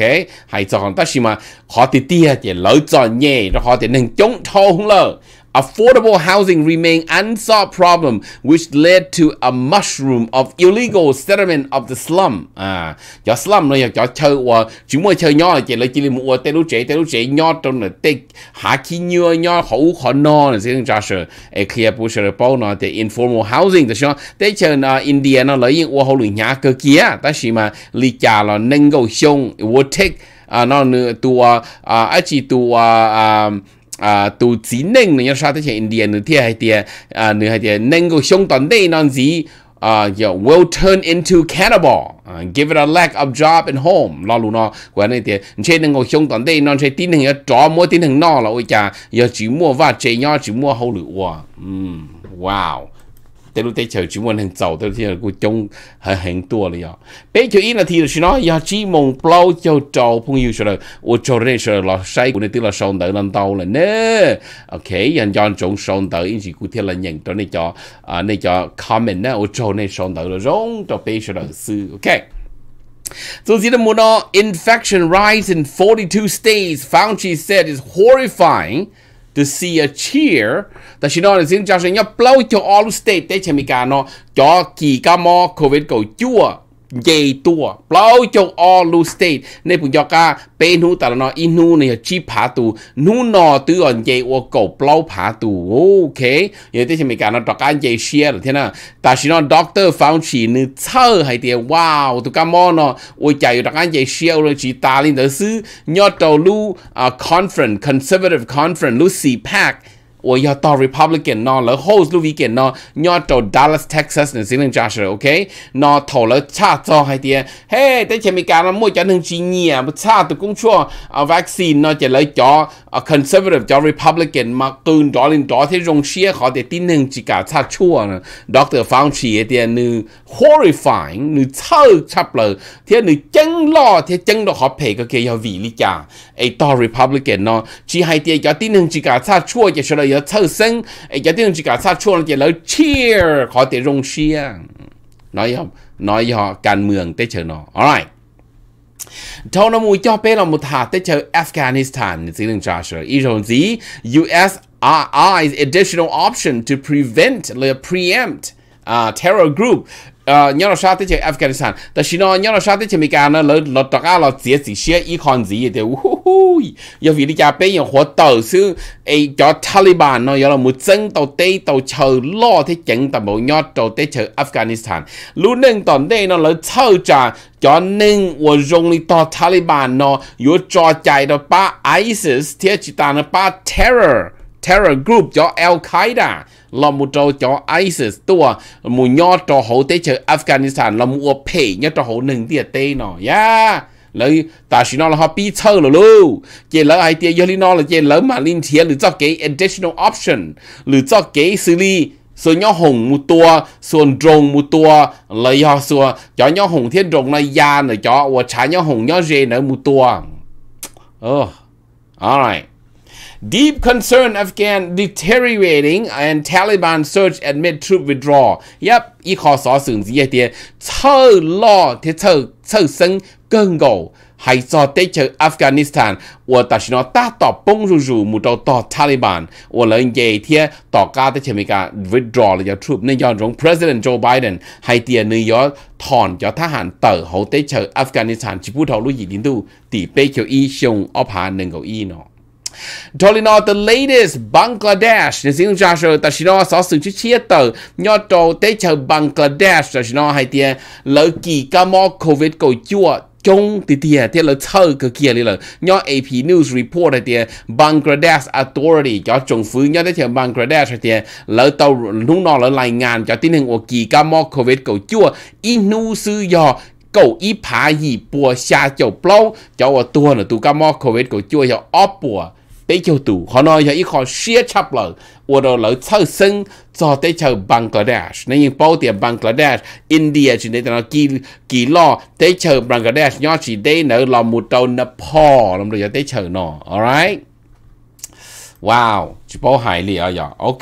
A: hãy cho còn tất mà họ thì tia chè lỡ cho nhẹ nó khó thì nên chống thâu không lỡ Affordable housing remained unsolved problem which led to a mushroom of illegal settlement of the slum. À, cho slum là cho chơi và chúng mới chơi nhau là chỉ là chỉ là một tên lúc chế tên lúc chế nhau trong là tê hạ khi nhựa nhau hậu khó no là riêng ra sợ. Ở khi bố sợ bảo nó thì informal housing thì sao? Tê chơi là ờ, India nó lấy những ô hậu lượng nhà cơ kia. Ta chỉ mà lý trả là nâng cầu xong will take à nó nữa tua à chỉ tua à ờ, à tu chỉ nên là sao thế hệ India nữa thì hay thì à nữa hay thì nên có sống tận đây non gì à, you will turn into cannibal à, give it a lack of job and home lo luôn no quan này thì trên nên ngồi trong toàn đây non sẽ tin hình chó mua tin hình no là ôi chà giờ chỉ mua và chế nhau chỉ mua hậu lựu wow แต่ลูกเตเฉยชิมวันเห็นเจ้าแต่ที่กูจงหาเห็นตัวเลยอ่ะเป๊ะเฉยนาทีเราชิเนาะยาจีมงเปล่าเจ้าเจ้าพงยูเฉยโอ้เจ้าเรื่องเฉยเราใช้กูในที่เราส่งเดินนั่นเตาเลยเนอะโอเคยันยันจงส่งเดินอินสิกูเที่ยวละยังตัวนี้จออ่าในจอคอมเมนต์นะโอ้เจ้าในส่งเดินเราจงตัวเป๊ะเฉยซื้อโอเค So Zidamuna, infection rise in 42 states, Fauci said is horrifying to see a cheer ta chỉ nói là riêng cho sẽ nhập lâu cho all state để chemi cả nó cho kỳ ca mò covid cầu chua เยตัวเปล่าจงออลูสเตดในปุ่ยอกาเป็นหูแต่ละนออินูเนี่ยชีผาตูนูนอตืวอ่อนเยอวกเปล่าผาตูโอเคอย่างที่ชะมีการนอตการเยเชียร์เท่านั้นแต่ชิโนด็อกเตอร์ฟาวชีนึ่เชื่อให้เดียวว้าวตุกามอนอโอยใจดอกการเยเชียร์เลยจีตาลินเดอร์ซื้อ ยอดเตาลูอ่าคอนเฟรนซ์คอนเซอร์เวทีฟคอนเฟรนซ์ลูสี่แพ็ค我要到 Republican 呢，然后路易给呢，要走 Dallas Texas 呢，才能加上 OK。那投了差早还点，嘿，在前面讲了，莫讲能几年啊，不差的工作啊，vaccine 呢，就来叫啊 Conservative 叫 Republican 嘛，跟着人着些容些好的，定能几个差错呢，Doctor Fauci 一点呢，horrifying 呢，超差了，天呢，真咯，天真咯，好配个给要威力噶，哎，到 Republican 呢，只还点要定能几个差错，也是了。有臭声，有啲人住架車出嚟就攞 cheer ขอแต่รงเชียร์น้อยน้อยการเมืองได้เชิญเนาะ alright ทอนมูจ่อเป้เรามุทาได้เชิญอัฟกานิสถานสิ่งหนึ่งจ้าเชอร์อีจงซี U.S. RI's additional option to prevent the preempt uh, terror group Ờ, nhớ sao thế chứ Afghanistan, ta xin nó nhớ sao thế chứ mình cái nó lỡ lỡ tất cả là dễ dễ xe y con gì thì uhu giờ vì đi chạp bên nhà hoạt động sư ấy cho Taliban nó giờ là muốn dân đầu tay đầu chờ lo thế chẳng tàu bảo nhớ đầu tay chờ Afghanistan Lũ nâng đầu tay nó lỡ chờ cha, cho nên tôi dùng đi tàu Taliban nó yếu cho chạy đó ba ISIS thế chỉ ta nó ba terror terror group cho Al Qaeda là một trò cho ISIS tua một nhỏ trò hậu tế chờ Afghanistan là một phê nhỏ trò hậu nâng địa tê nọ ya lấy ta chỉ nói là họ bị thơ rồi luôn chỉ lỡ ai tiền giờ đi nói là chỉ lỡ mà linh thiện được cho cái additional option được cho cái xử lý số nhỏ hồng một tua xuân trồng một tua lấy họ xua cho nhỏ hồng thiên trồng này ya nữa cho và trả nhỏ hồng nhỏ rê nữa một tua oh. alright Deep concern Afghan deteriorating and Taliban search admit troop withdrawal. Yep, y khó xó sừng gì thế? Thơ lo thế thơ thơ sân cơn gầu. Hãy cho tế chờ Afghanistan. Ủa ta chỉ nói ta tỏ bông rù rù mù trâu tỏ Taliban. Ủa lời dạy thế tỏ ca tế chờ mấy cả withdraw là cho troop. Nên do rong President Joe Biden hay tiền nữ gió thòn cho thá hạn tờ hậu tế chờ Afghanistan. Chỉ bút hậu lưu gì đến tu. Tỷ bê chờ y xông ọp hà nâng gầu y nó. Tolino the latest Bangladesh nên xin ra rồi ta xin nó sáu sự chiếc chia tờ nho trâu tế chờ Bangladesh rồi xin nó hay tiền lỡ kỳ ca mò covid cầu chua chung thì tia tia là thơ cơ kia là nhỏ AP News report hay tia Bangladesh Authority cho trung phứ nhỏ tia Bangladesh hay tia lỡ tàu lúc nọ lỡ lại ngàn cho tin hình của kỳ ca mò COVID cầu chua inu sư dò cầu y phá gì bùa xa chậu plau cho tuần ở tụ ca mò COVID cầu chua cho óp bùa tế châu tù họ nói giờ ít họ xia chập lợ ở đó lỡ thơ cho tế châu Bangladesh nên những bao tiền Bangladesh India chỉ để nó kỳ kỳ lo tế châu Bangladesh nhớ chỉ để nợ lo một đầu Nepal làm được giờ tế châu nó alright wow chỉ bao hải lý ở ok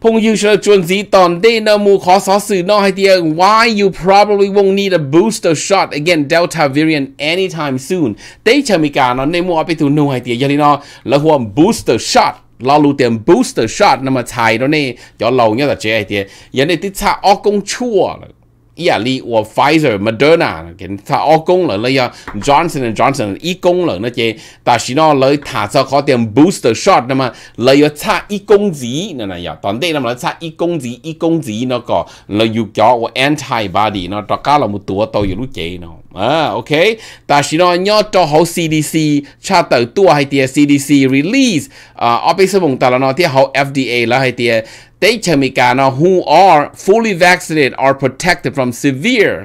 A: Pong Yu Shall Chuan Z Ton De No Mu Kho So Su No Hai Tia Why you probably won't need a booster shot again Delta variant anytime soon They Cha Mi Ka No Ne Mu Api Tu No Hai Tia Yali No La Huam booster shot เราลูเต็ม booster shot นั่นมาใช้แล้วเนี่ยเดี๋ยวเราเนี่ยแต่เจ๊ไอเดียยันในติชาออกกงชั่วเลย意大利和 Pfizer、Moderna，佢我功能咧呀，Johnson and Johnson 一功能咧嘅，但是呢，你打咗嗰點 booster shot 啊嘛，你要差一公子，嗱嗱呀，當地咁你差一公子一公子嗰個，你要搞我 antibody 呢，大家冇多都要攞嘅呢。à, ok ta chỉ nói nhớ cho hậu CDC cha tờ tua hay tiệt CDC release à ở bên sông ta là nói tiệt hậu FDA là hay tiệt they tell me cả nó who are fully vaccinated are protected from severe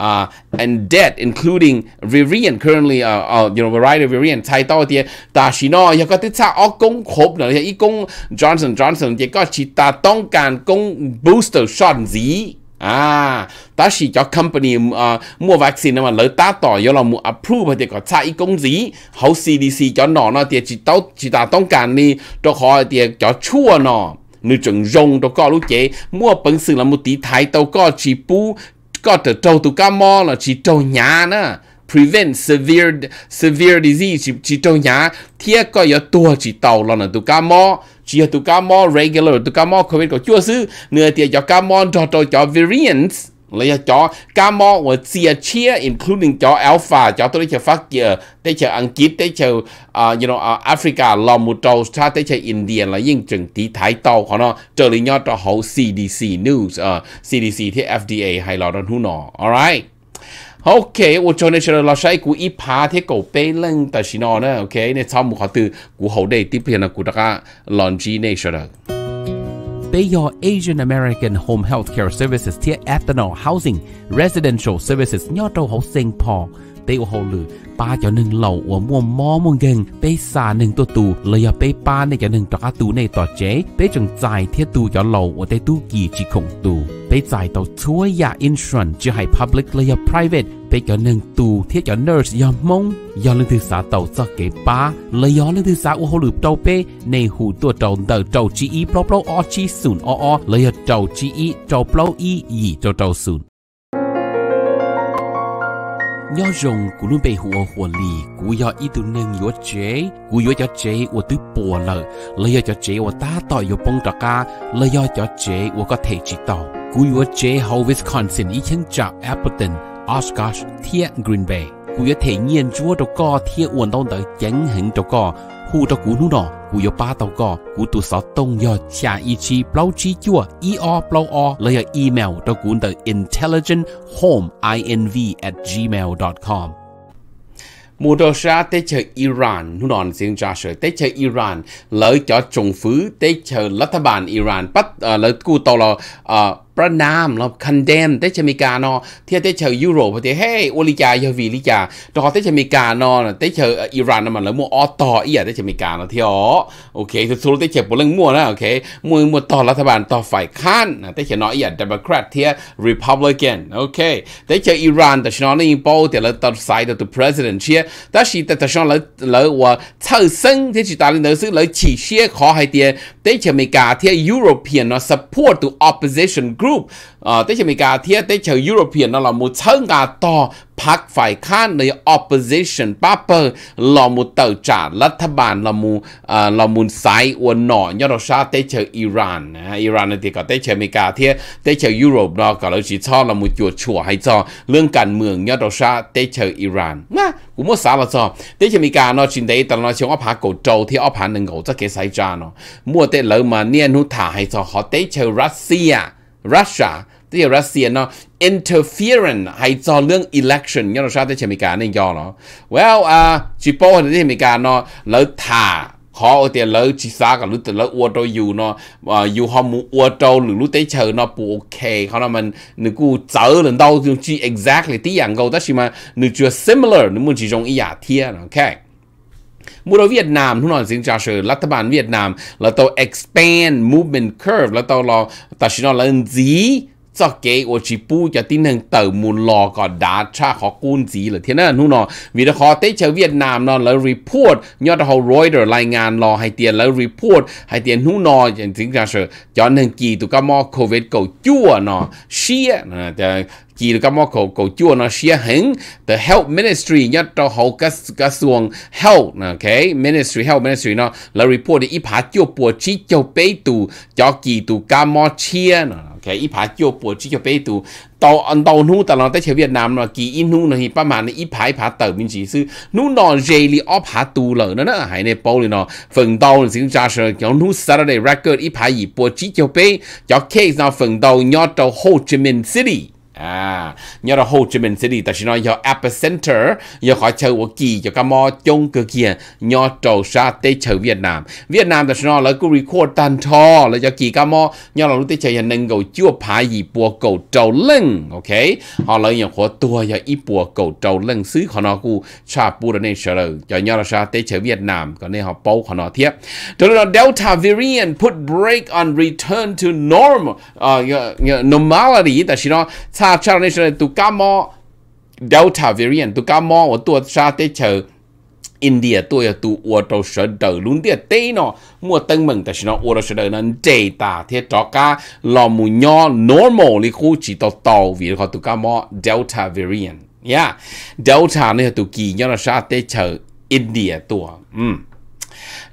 A: uh, and death, including variant currently, uh, uh, you know, variety of variant. Thay tao thì ta chỉ nói, có thể sao ở công khốp nữa, ý công Johnson Johnson thì có chỉ ta tông càn công booster shot gì à ta chỉ cho company uh, mua vaccine mà lấy ta tỏ do là mua approve thì có sai công gì hậu CDC cho nó nó thì chỉ tao chỉ ta tông cản đi cho họ thì cho chua nó nữ chuẩn rong cho có lúc chế mua bằng sự là một tí thái tao có chỉ pu có trở trâu từ cá mò là chỉ trâu nhà nữa prevent severe severe disease chỉ chỉ trong nhà thia có yếu tua chỉ tàu là nó tụ cá mò chỉ tụ cá mò regular tụ cá mò covid có chua sư nửa tiệt cho cá mò cho cho cho variants lấy cho cá mò và chia chia including cho alpha cho tôi chơi phát giờ tới chơi anh kít tới chơi you know uh, Africa lòng một trâu cha tới chơi India là những trường tí thái tàu họ, nó trở lại nhau cho hậu CDC news uh, CDC thì FDA hay là đó hú nó alright OK，我做那些老师古一爬天狗背冷，但是呢呢，OK，那草木好多古好的底片呢古大家 laundry 那些的。Bayor Asian American Home Healthcare Services ที่ Ethanol Housing Residential Services Paul. ตี้ยาหลือปาเจ้าหนึ่งเหล่าอัวม่วมมอมงเงงเปสาหนึ่งตัวตูเลยอาไปปาในเจ้าหนึ่งตระตูในต่อเจ๊เปจงจเทียตูเจ้าเหล่าอัวเตตู้กี่จีคงตูเปจ่ายต่อช่วยยาอินทรันจะให้ public เลยอา private เปเจ้าหนึ่งตูเทียเจ้าน u r s e อยามงยอนลื่องที่สาเต่าจะเก็บปาเลยยอนลื่องที่สาอัวหขาหลือเต่าเปในหูตัวเต่าเต่าเต่าจีอีเปล่าเปล่าออจีศูนย์ออเลยอาเต่าจีอีเต่าเปล่าอียีเต่าเต่าศูนย์要用古鲁贝湖的火力，古要一度能有这，古要叫这我都破了，了要叫这我打到有崩着噶，了要叫这我个体知道，古要这好 Wisconsin 以前叫 Appleton、Oshkosh、Tia Green Bay，古要体验做着个体运动的平衡着个。护着古努诺，古有八道个，古多少东要下一期 blow 去做，e r blow r，来有 email 到古的 intelligent home i n v at gmail dot com。มูโดชาเตเชออิหร่านนุนอนเสียงจาเชอเตเชออิหร่านเลยจอจงฟื้นเตเชอรัฐบาลอิหร่านปัดเลยกู้ตัวเราประนามเราคันเดนได้ชมีกาเนาะเทียได้เชยุโรปเทียเฮ้โอลิจาเยวีลิจาตอได้ชมีกาเนาะได้เชอิหร่านมันแล้วมัวออต่ออีอ่ะได้ชมีกาเนาะเทียโอเคสุดสุดได้เชปเรื่องมั่วนะโอเคมัวมัวต่อรัฐบาลต่อฝ่ายข้านได้เชนออีอ่ะเดโมแครตเทียรีพับลิกันโอเคได้เชอิหร่านแต่ชนอนี่ปอเทียแล้วตัดสายตัว president เชียแต่ชีแต่แต่ชนแล้วแล้วว่าเท่าซึ่งที่จิตาลินเดอร์ซึ่งแล้วฉีเชียขอให้เทียได้ชมีกาเทียยุโรเปียนเนาะ support to opposition group Group เตชมีกาเทียเตชยุโรเปียนนั่นแหละมุเชิงกาต่อพักฝ่ายค้านใน opposition ป้าเปอร์ลอมุเตอร์จารัฐบาลลอมูลอมุนไซอวนหนอยอดชาเตชอิหร่านนะอิหร่านในที่ก็เตชมีกาเทียเตชยุโรปเนาะก็เราชิชอบลอมุจวดชั่วให้จอเรื่องการเมืองยอดชาเตชอิหร่านนะกูมั่วสาละจอเตชมีกาเนาะชินเดตอนเราเชื่อว่าพักกูโจที่อ้อผ่านหนึ่งกูจะเกษายจาเนาะมั่วเตเลอมาเนี่ยนุถ่าให้จอขอเตชรัสเซีย Russia ที่รัสเซียเนาะ interference ให้จอเรื่อง election เนี่ยเราชาติเชมิกาเนี่ยยอเนาะ well อ่าจิโป้ที่เชมิกาเนาะแล้วถ่าขอเอาแต่เลิกจิซากับรู้แต่เลิกอวดอยู่เนาะอยู่ฮอมูอวดหรือรู้แต่เชิญเนาะปูโอเคเขาเนาะมันนึกกูเจอหรือเดาจี exactly ที่อย่างเขาแต่ชิมานึกจะ similar นึกมันจีจงอีหยาเทียโอเคมูเราเวียดนามทุนนอนสิงจาเชอรัฐบาลเวียดนามแล้วต้อง expand movement curve แล้วต้องรอตัดชิโนแลัวจี做给我去补就只能到木落个打差好工资了。天呐，นู่นน่ะวิธีเขาได้เชื่อเวียดนามน่ะแล้ว report ยอดเขารอยเดอร์รายงานรอให้เตียนแล้ว report ให้เตียนนู่นน่ะอย่างถึงจะเชื่อจอนหนึ่งกี่ตัวก็มอโควิดเก่าจั่วน่ะเชี่ยนะแต่กี่ตัวก็มอเขาเก่าจั่วน่ะเชี่ยหึง the health ministry ยอดเขาก็กระทรวง health นะโอเค ministry health ministry น่ะแล้ว report อีผาจั่วปวดชี้เจ้าเป้ตู่จอกี่ตัวก็มอเชี่ยน่ะ cái ít phá tàu tàu nu tàu nó tới chơi Việt Nam nó kỳ ít nu nó thì ba mà nó ít phá ít phá chỉ sư nu nó dễ li ốp phá tu nó nó hay này bao li phần tàu là sinh ra sơ cho Saturday record ít phá gì bộ case nó phần tàu nhớ tàu Hồ Chí Minh City à nhớ là Hồ Chí Minh City ta chỉ nói do epicenter do khỏi chơi của kỳ cho cả mò chung cơ kia nhớ trầu sa tế chờ Việt Nam Việt Nam ta chỉ nói là cứ record tan thò là do kỳ cả mò nhớ là lúc tê chờ hiện nâng cầu chưa phá gì bùa cầu trầu lưng ok họ lấy nhớ của tua do ít bùa cầu trầu lưng xứ họ nó cu cha bùa đó nên sợ cho nhớ là sa tế chờ Việt Nam còn nên họ bầu họ nó tiếp cho nên Delta variant put break on return to normal uh, ờ, normality ta chỉ nói ta cho nên là tụ cá mò Delta variant tụ cá mò ở tụ sa tế chờ India tôi tụ ở đầu sở đầu luôn địa tây nó mua tân mừng ta nó ở đầu sở đầu nó dễ ta thế cho cá lò mù nho normal li khu chỉ tàu tàu vì họ tụ cá mò Delta variant yeah Delta này tụ kỳ nhau là sa tế chờ India tôi um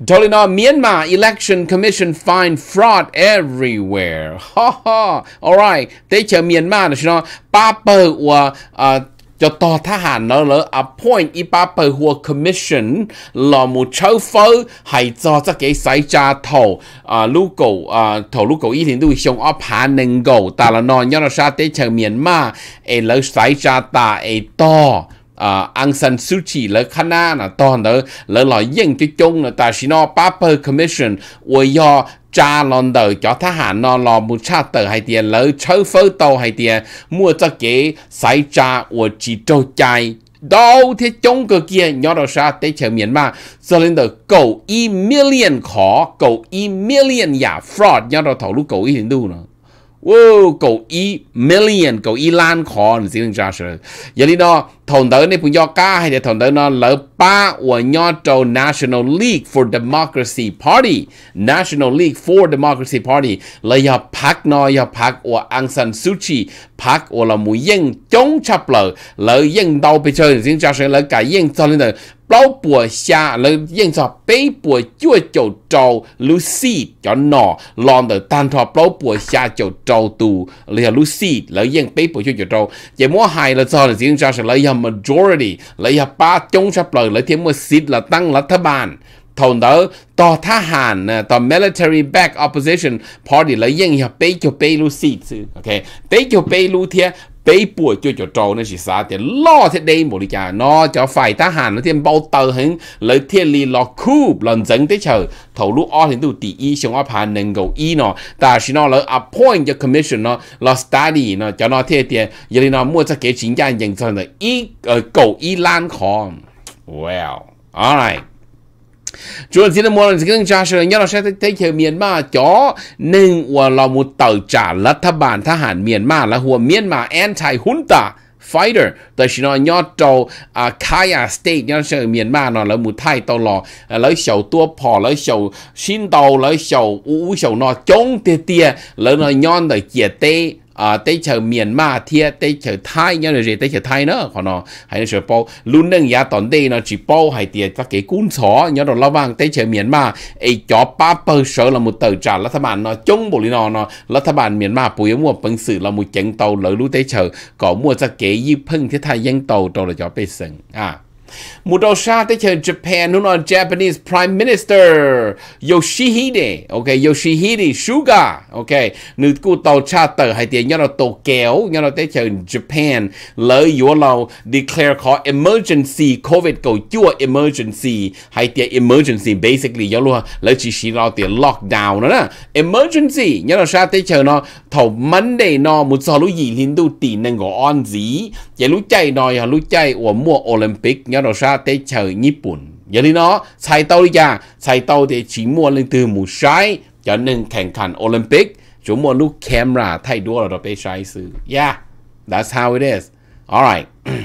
A: Tolina Myanmar Election Commission find fraud everywhere. Ha ha. Alright, tế chờ Myanmar là nó paper của uh, cho tòa thá hàn nó lỡ appoint y ba bờ hùa commission là một châu phơ hay cho cho cái sai cha thầu à lũ cổ à thầu lũ cổ ý thì tôi xong ấp hà nâng cổ ta là nó nhớ là sao tế chờ Myanmar, ma e lỡ sai cha ta e to à, ờ, ăn san su chi lỡ là to nữa lỡ lòi dân cái chung là ta xin nó paper commission ôi do cha lon đờ cho thá hà nó lò mu cha tờ hay tiền lỡ chớ phớ tàu hay tiền mua cho kế sai cha ôi chỉ trâu chai đâu thế chống cơ kia nhỏ đầu xa tế chờ miền mà cho nên là cầu y million khó cầu y million giả fraud nhỏ đầu thầu lúc cầu y hình đu nữa wow cậu y million cậu y lan còn gì ra chứ giờ đi đó thằng đó này cũng do cá hay là thằng đó nó lỡ ba của nhau trâu National League for Democracy Party National League for Democracy Party là do Park nó do Park của Aung San Suu Kyi Park của là mũi dân chống chập lỡ lỡ dân đâu bây giờ gì ra chứ lỡ cả dân cho nên là bao bùa xa lỡ yên cho bế bùa chua chầu trâu Lucy cho nọ lòn tờ tan thọ bao bùa xa chầu trâu tù lỡ Lucy lỡ yên bế bùa chua chầu trâu chỉ mua hai là cho là diễn ra sẽ lỡ yên majority lỡ yên ba chống sắp lỡ lấy thêm mua xịt là tăng là thơ bàn thôn đó to tha hàn to military back opposition party là yên hiệp bế cho bế lu xịt ok bế cho bế lu thiệt bây bùa cho cho trâu nó chỉ xa thì lo thế đây một đi chả nó cho phải ta hàn nó thêm bao tờ hứng lấy thiên lý lo khu lần dẫn tới chờ thầu lúc o hình tụ tỷ y xong áp hàn nâng gầu y nó ta chỉ nó lấy appoint cho commission nó lo study nó cho nó thế thì giờ nó mua cho cái chính gian dành cho nó y gầu ờ, y lan khó well alright Chúa xin mô lần kinh cha sơ nhớ là sẽ thấy kiểu miền mà chó nên và là một tàu trả là thà bản thà hẳn miền mà là hùa miền mà anti hunta fighter tại vì nó nhớ trâu à kaya à state nhớ sơ miền mà nó là một Thái tàu lò à, lấy sầu tua phò lấy sầu xin tàu lấy sầu u sầu nó chống tia tia lấy nó nhon để chia tay à tây chờ miền ma thia tây chờ thái nhớ là gì tây chờ thái nữa còn nó hay là sợ bao đây nó chỉ hay tiền các cái cuốn sổ nhớ rồi lao vàng tây chờ miền ma ấy cho ba là một tờ trả là thà bạn nó chống bộ lý nó nó là thà bạn mua bằng sự là một trận tàu lỡ lũ tây chờ có mua ra cái gì phân thế thay dân tàu rồi là cho bê sừng à 무도샤 chơi Japan 누나 Japanese Prime Minister Yoshihide okay Yoshihide Suga okay nữ cụ tàu cha tờ hay tiền nhau là tàu kéo nhau là 대체 Japan lỡ yếu lâu declare call emergency COVID cầu chua emergency hay tiền emergency basically nhau luôn lỡ chỉ chỉ lo tiền lockdown nữa nè emergency nhau là sao chơi nó thầu Monday nó một số lúc gì liên đủ tiền nên gọi on gì vậy lúc chạy nói lúc chạy của mua Olympic nhau đó ra tới chờ Nhật Bản giờ đi nó sai tàu đi ra sai tàu thì chỉ mua lên từ mù sai cho nên thành khẩn Olympic chúng mua lúc camera thay đua là tới sai sự yeah that's how it is alright *clears throat*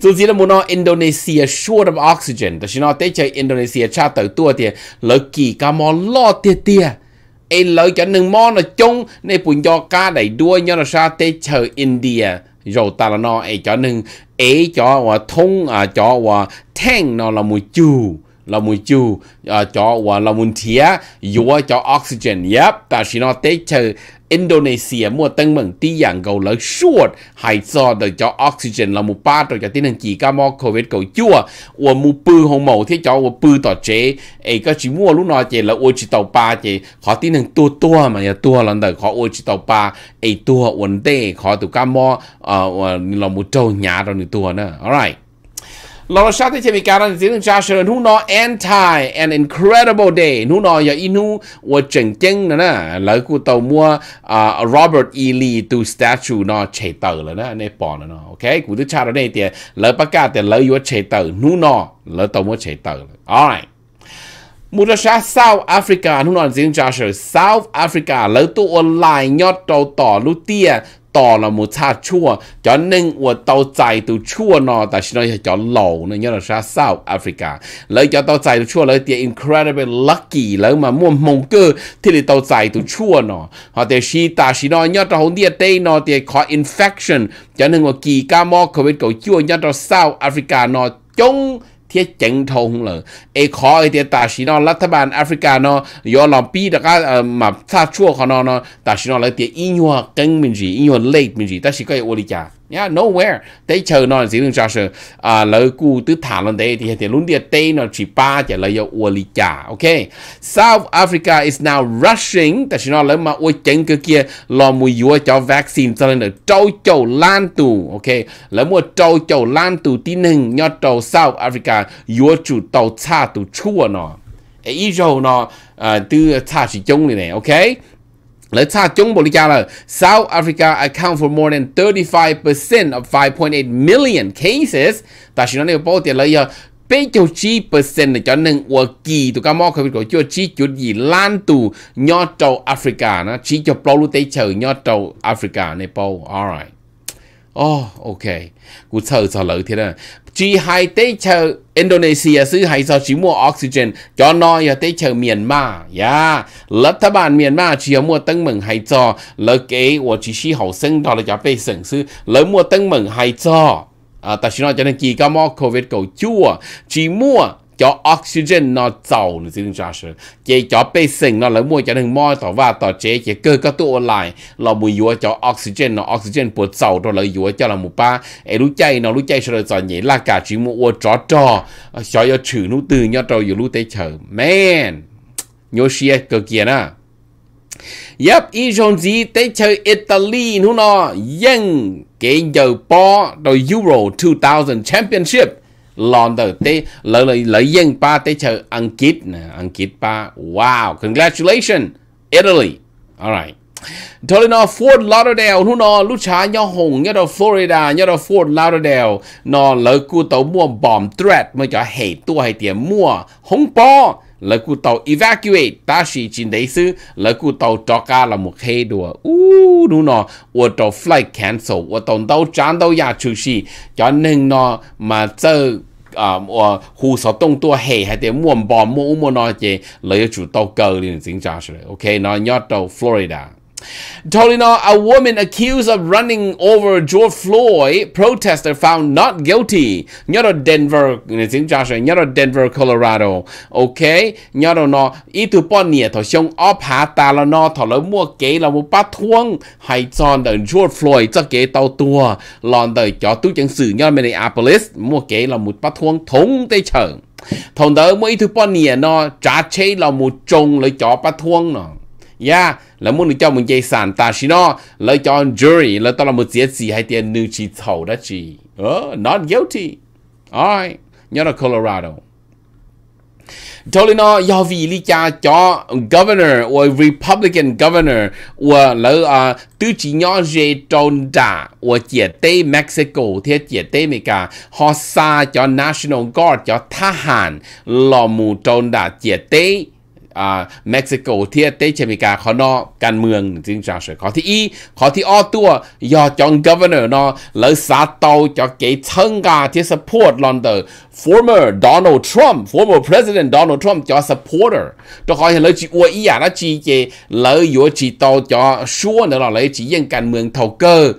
A: dù gì là muốn nói Indonesia short of oxygen chỉ nói tới chơi Indonesia cha tới tua thì lợi kỳ cả mò lo tiệt tiệt ai lợi cho nên mò là chung nên bùn cho ca đẩy đua nhớ là sao tới chờ India rồi ta là nó ấy cho nên ấy cho và thông à cho và thanh nó là mùi chù เรามุจูจอว่าเรามุนเทียยัวจอออกซิเจนยับแต่ชินอเตเชออินโดนีเซียมั่วตั้งเมืองที่อย่างเกาหลีชวดหายซอเดจอออกซิเจนเรามุป้าตัวจากที่นั่งจีก้ามอโควิดเกาจั่วอวมูปือหงหมูที่จออวปือต่อเจเอก็ชิมั่วลูกนอเจแล้วอวจิตอปลาเจขอที่นั่งตัวตัวมันอย่าตัวลันเดอขออวจิตอปลาไอตัวอวนเต้ขอตัวก้ามอเอ่อเรามุเจ้าหยาเราหนึ่งตัวนะ alright lo sa te chemi karan zin cha shen hu no anti an incredible day hu no ya inu wo cheng cheng na na la ku tàu mua à, Robert E Lee to statue no che tờ là na ne pon na okay ku tu cha ra ne te la pa ka te la yo che tờ hu no la tàu mua che tờ all right Mutasha South Africa นู่นนอนซิงจาเชอร์ South Africa แล้วตัวออนไลน์ยอดโตต่อลูเตียต่อละมุชาชั่วจอนหนึ่งอวดเตาใจตัวชั่วนอแต่ชินอยจอนหลงเนี่ยเราชาเศร้าแอฟริกาแล้วจอนเตาใจตัวชั่วเลยเตีย incredible lucky แล้วมาม่วมงเกอร์ที่เลยเตาใจตัวชั่วนอฮะแต่ชีตาชินอยอดเราเดียเต้นอเตียขอ infection จอนหนึ่งว่ากี่ก้ามอโควิดเก่าชั่วยอดเราเศร้าแอฟริกานอจง thế chính thông là ai khó ai thế ta chỉ nó lát bàn Africa nó do lòng bi ờ, mà ta chua khó ta chỉ nó lại thế in hoa mình gì in hoa mình gì ta chỉ cái ô lý chả yeah nowhere they chờ nó chỉ đừng cho sự à lỡ cu tứ thả lên đây thì thì luôn đi tây nó chỉ ba chỉ là yêu uali cha ok South Africa is now rushing tại sao lỡ mà uy chân cơ kia lo mùi vua cho vaccine cho nên là trâu châu lan tù ok lỡ mua trâu châu lan tù tin hình nhớ trâu South Africa vua chủ tàu cha tù chua nó ý rồi nó à, từ cha chỉ chung này này ok Let's talk Trung Bolicala. South Africa account for more than 35% of 5.8 million cases. Ta chỉ nói bố tiền lấy bây giờ chỉ percent cho nên ở kỳ tụ cái mỏ covid của chưa chút gì lan tù nhỏ trâu Africa nó chỉ cho bao lâu tới chờ nhỏ trâu Africa này bao alright oh okay, cú chờ trả lời thế đó chỉ hay tế chờ Indonesia xứ hay sao chỉ mua oxygen cho nói là tế chờ Myanmar, Ma yeah lập tháp bản miền chỉ mua tân mừng hay cho lỡ kế của chỉ sĩ hậu sinh đó là cho bê sừng xứ lỡ mua tân mừng hay cho à ta chỉ nói cho nên chỉ có mò covid cầu chua chỉ mua cho oxygen nó giàu nó dương ra sự chỉ cho bê sinh nó lấy mua cho đừng mò tỏ và tỏ chế chế cơ các tụ lại là mùi dùa cho oxygen nó oxygen bột giàu đó lấy dùa cho là một ba ấy lúc chạy nó lúc chạy rồi giờ nhảy là cả chuyện mua ô chó trò cho ờ, cho chữ nó từ nhau trò yếu lúc tới chờ man nhớ xia cơ kia nè Yep, ý chọn gì tới chơi Italy nó nó, nhưng cái giờ po rồi Euro 2000 Championship lon đầu tê lỡ lỡ lỡ dân ba tê chờ ăn kít nè ăn kít ba wow congratulations Italy alright Thôi nó Fort Lauderdale nó nó lúc chả nhỏ hùng nhớ đó Florida nhớ đó Fort Lauderdale nó lỡ cu tàu mua bom threat mới cho hệ tua hay tiền mua không po là cụ tàu evacuate ta chỉ chỉ đấy chứ là cụ tàu cho cả là một hệ đùa u đúng nó ô tàu flight cancel ô tàu đâu chán đâu nhà trừ xì cho nên nó mà chơi à ô hù sọ tông tua hệ hay để muôn bò mua mua nó chế lấy chủ tàu cờ liền dính ra rồi ok nó nhót tàu Florida Tolinor, a woman accused of running over George Floyd protester found not guilty. nhớ là Denver, tiếng Joshua, nhớ là Denver, Colorado. Ok, nhớ là nó, ý tụ bọn nhẹ thỏ xong ọp hạ ta là nó thỏ lỡ mua kế là một bát thuông. Hay chọn đợn George Floyd cho kế tàu tùa. Lòn đời cho tú chẳng xử nhất là Minneapolis mua kế là một bát thuông thống tê chở. Thông đó mỗi ý tụ bọn nhẹ nó trả chế là một trông lấy cho bát thuông nó ya là muốn cho mình dây sản ta chỉ nó là cho jury là tao là một giết gì hay tiền nữ chỉ thầu ờ, not guilty alright nhớ là Colorado Totally no, do vì lý cha cho governor or Republican governor or là uh, chỉ nhỏ dễ trôn or chia tây Mexico thế chia tây họ xa cho National Guard cho thá hàn lò mù trôn đà chia tây เม็กซิโกเทียเตชมิกาขอนอการเมืองจริงจังเฉยขอที่อีขอที่อ้อตัวยอจองกัฟเวอร์นอแล้วซาโตาจะเกยเชิงกาที่สปอร์ตลอนเดอร์ former Donald Trump former president Donald Trump จะอร์ตเตอร์ตัวเขาเห็นเลยจีอวยอีอาะนะจีเจเลยอยู่จีโตจะชัวเนอะเลยจียังการเมืองเท่าเกอร์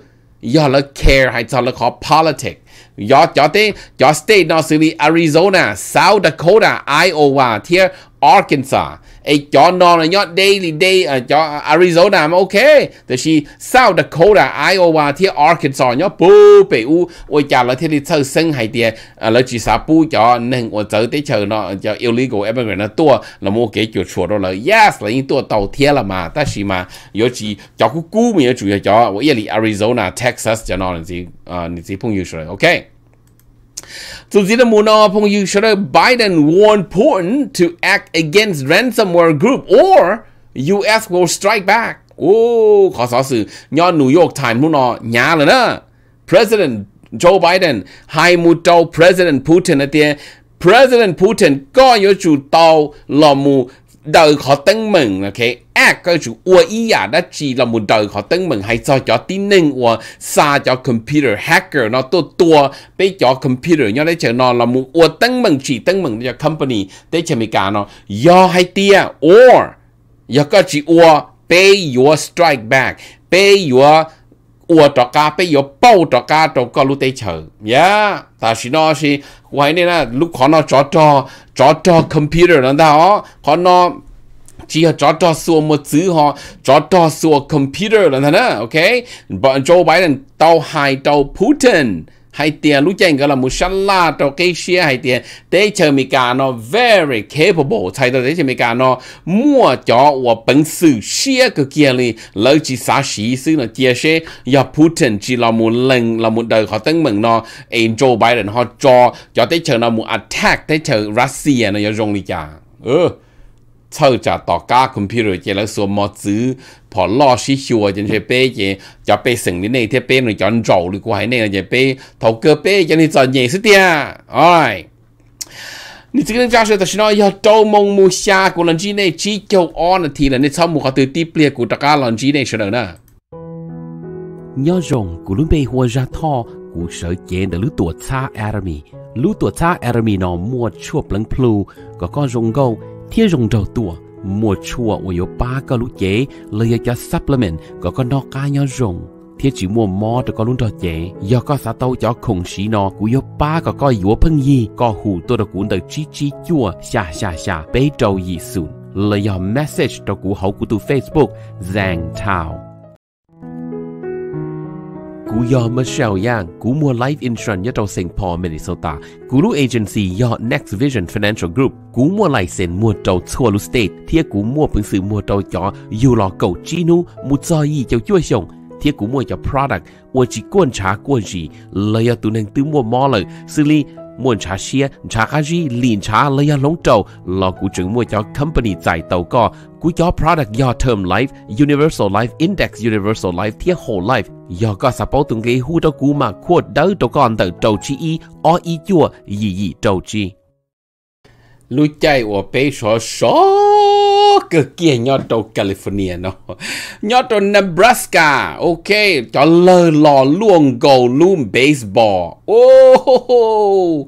A: ยอแล้วแคร์ให้จอแล้วขอ politics Gió cho tế, cho state nó xử lý Arizona, South Dakota, Iowa, thiệt Arkansas. Ê cho nó là nhớ daily day ở à, cho Arizona mà ok. thế Thì South Dakota, Iowa, thiệt Arkansas nhớ bù bể u. Ôi chà là thế thì sơ sinh hay tiệt là chỉ sa bù cho nên ở tới tới chờ nó cho illegal immigrant nó tua là mua cái chuột chuột đó là yes là những tua tàu thiệt là mà ta chỉ mà yếu chỉ cho cú cú mình chủ yếu cho ở Arizona, Texas cho nó là gì, uh, gì phong yếu rồi ok. Okay. Suzita Munawar Pongyushara Biden warned Putin to act against ransomware group or US will strike back. Oh, New York โอ้ขอสอสื่อยอนนิวยอร์กไทม์นู่นนอยาเลยนะ President Joe Biden mutau President Putin นะเตีย President Putin Lamu. đời khó tân mừng ok à cơ chủ ua ý à đã chỉ là một đời họ tân mừng hay cho cho tin nên ua xa cho computer hacker nó to tua bây cho computer nhớ đấy chờ nó là một ua tân mừng chỉ tân mừng cho company để chờ mình cả nó do hay tia or do cơ chỉ ua pay your strike back pay your 我作家不要包作家做个路地球呀，但是呢是为呢啦，如果呢做做做做 computer 呢的哦，可能只要做做数么子哈，做做数 computer 呢的呢，OK，把 Joe Biden 到海到 Putin。hay tiền lúc chân gọi là musalla cho cái xe hay tiền để chờ mình cả nó very capable thay đó để chờ mình cả nó mua cho và 本事 xe cái kia này lỡ chỉ xả xí xí nó chia xe và Putin chỉ là một lần là một đời họ tấn mừng nó Joe Biden họ cho cho tới chờ nó một attack tới chờ Russia nó dùng đi cả ừ เช่าจะต่อก้าคอมพิวเตอร์เจแล้วส่วนมอซื้อพอล่อชิชัวจนเชเป้เจจะไปสิ่งนี้ในเทเป้หนื่จอนจ่หรือกูให้ในเจเป้ทอเกอเป้จะในจอนเย่สิเตียอ้อย你这个教授的是呢，要周梦木下古人之内只就安的提了，你草木好对地别古大家人之内า了呢。要用古ีน或热套古手间的路多差阿米，路多差阿米呢，莫错不能铺，个个用够。贴融 đầu tua mua chua 我有八个路节，了要加 supplement 嗰个脑干要融。贴只摸摸的个轮到节，要个啥都叫空隙呢？古有八个个药喷液，个糊多的古的叽叽叫下下下，被周易顺。了要 message 到古好古度 Facebook 赞潮。กูยอมมาเชลย่างกูมัว life insurance ยะเจ้าเซงพอเมดิโซตากูรู้ agency ยอ next vision financial group กูมัวไลเซนมัวเจ้าทั่วลุสเตทเทียกูมัวปึงสือมัวเจ้าจออยู่หลอเก่าจีนูมุจอยีเจ้าจ้วยชงเทียกูมัวเจ้า product อวจีก้วนชาก้วนจีเลยตุนังตื้อมัวมอเลยสิลี muốn trả xe trả cái gì liền trả lấy anh lông trầu lo của chứng mua cho company giải tàu co của cho product do term life universal life index universal life thiết whole life do có support từng cái hu đó cú mà quote đỡ trâu con tờ trâu chi y o y chua gì gì trâu chi lui chạy ở bê sho sho, cơ kia nhỏ trâu California nó nhỏ trâu Nebraska okay, cho lơ lò luôn gồ luôn baseball oh, ho ho,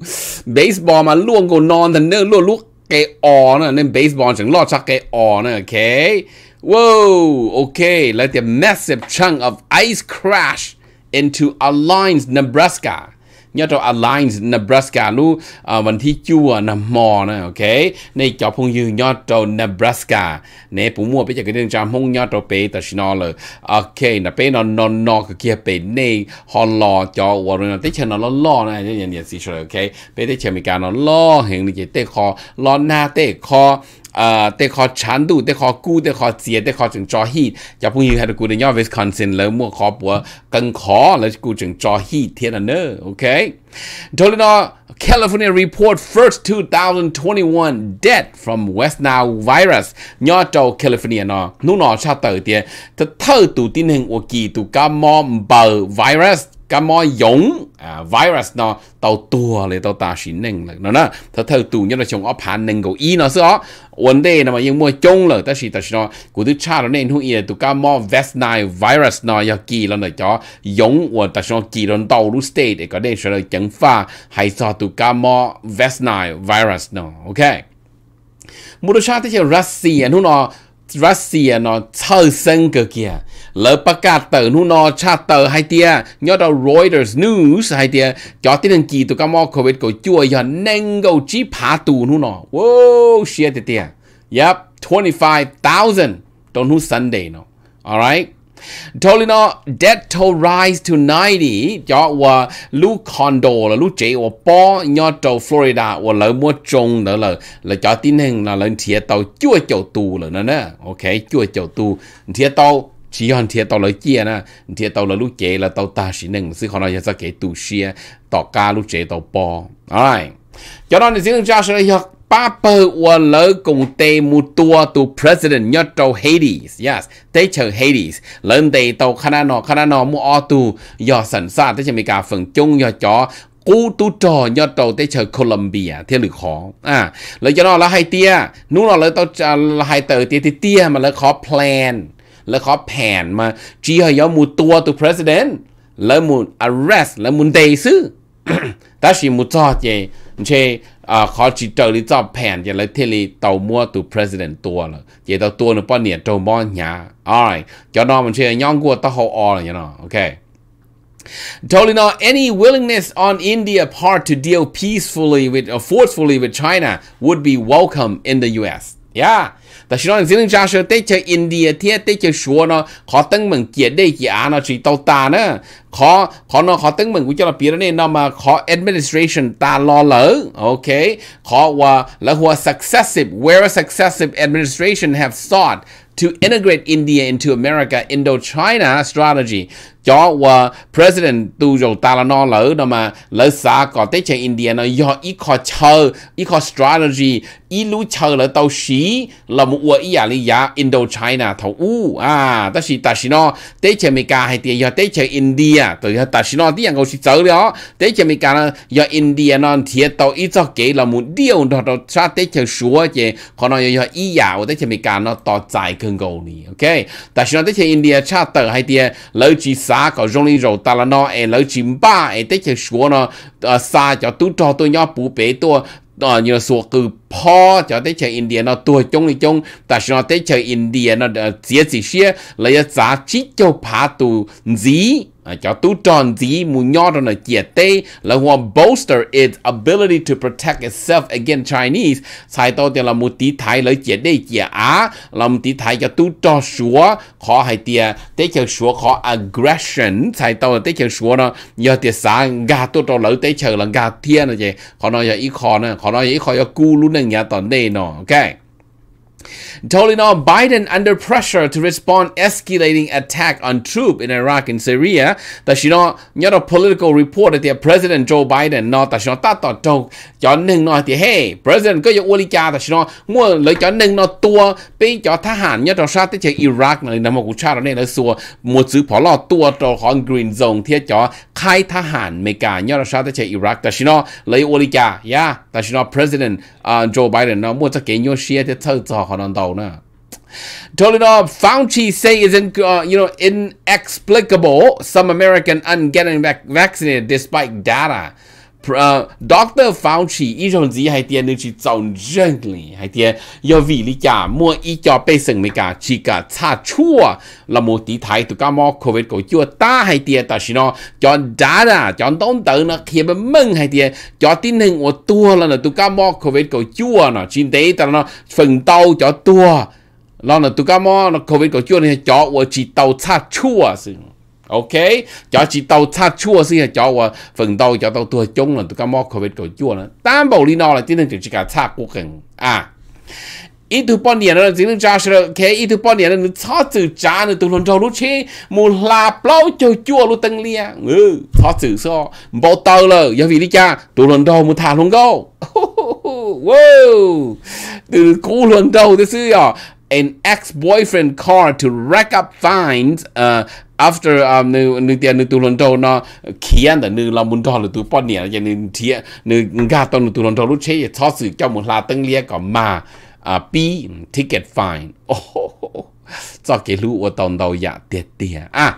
A: baseball mà luôn go non thì nữa luôn luôn cái o nữa nên baseball chẳng lo chắc cái o nữa okay, whoa, okay, let the massive chunk of ice crash into our lines Nebraska nhớ cho alliance Nebraska lu à, vẫn thi chua nằm mò nè ok này cho phong dư nhớ cho Nebraska nè phụ mua bây giờ cái đường trăm không nhớ cho pe ta xin nói ok nè pe nó nó nó cái kia pe nè họ lo cho warren tới chân nó lo lo này như vậy như vậy ok pe tới chân mình cả nó lo hiện như vậy tới kho lo na tới kho 呃，得靠长度，得靠高，得靠节，得靠整抓细。小朋友还是固定要 Wisconsin 了，莫靠博更靠了固定抓细天了呢。OK，头里呢，California report first 2021 death from West Nile virus。nhỏ trâu California nó, nó nó sao tới tiền, thật thơ tụ tin hình của kỳ tụ mò bờ virus cá mò giống À, virus nó tàu tua lấy tàu ta xin nâng là nó nó thật thật tù nhất là chúng ốp hàn nâng cầu y nó ó vấn đề nó mà nhưng mua chung là ta xin ta xin nó của thứ cha nó nên hữu ý là tụ cá mò vest này virus nó ya kỳ là nó cho giống của ta xin nó kỳ lần tàu lúc state để có đây sẽ là chẳng pha hay cho tụ cá mò vest này virus nó ok một đứa cha thì là Russia nó รัสเซียนอเธอเซงเกียเลอประกาศเตอร์นูนอชาเตอร์ไฮเตียยอดเอา Reuters News ไฮเตียจอที่นังกีตุกมอโควิดก็จัวยันเน่งก็จีพาตูนูนอว้าวเชียเตียยับ25,000ตอนนู้ Sunday เนาะ alright Tolino debt toll rise to 90 cho wa lu condo là lu chế wa po nho tàu Florida wa lỡ mua trông nữa là là cho tin hình là lên thiệt tàu chua chậu tù là nó nè ok chua chậu tù thiệt tàu chỉ hòn thiệt tàu lỡ chia nè thiệt tàu là lu chế là tàu ta chỉ nên sư khó nói ra kể tù xia tàu ca lu chế tàu po alright cho nên thì xin chào sự hợp Papa wa lỡ cùng tê mu tua tu president nhất trâu Hades. Yes, tế chờ Hades. Lớn tê tàu khá nà nọ khá nà nọ mu o tu do sẵn xa tế chờ mì cả phần chung do chó cú tu trò nhớ trâu tế chờ Colombia thế lực khó à lời cho nó là hai tia nú nó lời tàu là hai tờ tia tia tia mà lời khó plan lời khó pan mà chỉ hơi gió mù tua tu president lời mu arrest lời mu đề sư *clears throat* ta chỉ mù cho chê chê à khó chỉ trở đi cho phèn giờ lấy thế li tàu mua từ president tua là giờ tàu tua nó bao nhiêu trâu mua nhà alright cho nó mình chơi nhon của tàu hậu all you know okay Totally not any willingness on India part to deal peacefully with or uh, forcefully with China would be welcome in the US. Yeah. แต่ชิโน่ซิลิงจาเชอเตจออินเดียเทียเตจชัวเนาะขอตั้งเหมืองเกียรติได้กี่อาเนาะชีเตาตาเนาะขอขอเนาะขอตั้งเหมืองกูจะปีแล้วเนี่ยเนำมาขอ administration ตาลอเหลอโอเคขอว่าแล้วหัว successive where successive administration have sought to integrate India into America Indochina strategy cho qua president tu rồi ta là nó lỡ đó mà lỡ xa có tế chế India nó do ít khó chờ ít khó strategy ít lũ chờ lỡ tàu xí là một ua ý à lý Indo China thầu u à ta xí ta xí nó tế chế Mỹ cả hay tiền do tế chế India từ ta xí nó tí ăn câu xí chở đó tế chế Mỹ cả nó do India nó thiệt tàu ít cho kỹ là một điều đó đó xa tế chế súa chế còn nó do ý à của tế chế Mỹ cả nó tỏ giải cơn cầu này ok ta xí nó tế chế India cha tờ hay tiền lỡ chỉ xa ba có rong lên rồi ta là nó em lỡ chìm ba em tết chơi xuống nó ờ, xa cho tú trò tôi nhỏ bù bể tôi đó ờ, như là sủa cử po cho tới chơi India nó tuổi chung đi chung ta sẽ nó tới chơi India nó ờ, dễ gì xia lấy giá chỉ cho phá tù gì Ờ, cho tu tròn gì mu nhỏ đó là chia tê là hoàn bolster its ability to protect itself against Chinese sai to thì là mu tí thái lấy chia đây chia á là mu tí thái cho tu cho súa khó hay tia tế chờ súa khó aggression sai to là tế chờ súa nó giờ tia xa gà tu tròn lấy tế chờ là gà thiên rồi vậy khó nói giờ ít khó nữa khó nói giờ ít khó giờ cu luôn nè nhà tòn đây nọ ok Totally not Biden under pressure to respond escalating attack on troop in Iraq and Syria. ta sao nó nhớ đó political report thì President Joe Biden ta tại sao ta tỏ trâu cho nên nó thì hey President có yêu lý cha ta sao nó muốn lấy cho nên nó tua bị cho thả hàn nhớ đó sao tới che Iraq này nằm một cuộc tra đó nên nó xua một sự phó lo tua cho họ green zone thì cho khai thả hàn mấy cả nhớ đó sao tới che Iraq ta sao nó lấy yêu lý cha ta tại sao President uh, Joe Biden nó muốn cho cái nhau xia thì thâu cho Honandauna. Toledo Fauci say is in, uh, you know inexplicable. Some American ungetting vac- vaccinated despite data. uh, Dr. Fauci 一种子还点能去找人哩，还点要为你家莫一家百姓没家去个查处啊，那么地台都干嘛可谓个叫大还点，但是呢，叫大啦，叫东头呢，他们闷还点，叫天能我多了呢，都干嘛可谓个叫呢，今天的呢，奋斗叫多，然后呢，都干嘛呢，可谓个叫呢，叫我去到查处啊，是。ok cho chỉ tàu tha chua xí là cho và phần đầu cho tàu tua chung là tụi cá mò covid của chua nữa tam bảo lý nó là tin tưởng chỉ cả tha quốc cần à ít thứ bao nhiêu là chỉ nên trả sự cái ít thứ bao nhiêu nữa cho sự trả là tụi lần đầu lúc chế mù là bao cho chua lúc tăng lia à. ừ cho sự so bảo tàu là giờ vì đi cha tụi lần đầu mù thả luôn go *laughs* wow từ cú lần đầu thế sư à an ex-boyfriend car to rack up fines uh, after um nu nu tia nu tulon to no kian da nu la mun to lu tu pon nia ya nu tia nu ga to nu tulon to lu che tho su cho mun la tang lia ko ma a pi ticket fine *laughs* oh, oh, oh, oh cho ke lu o ton dau ya tia tia ah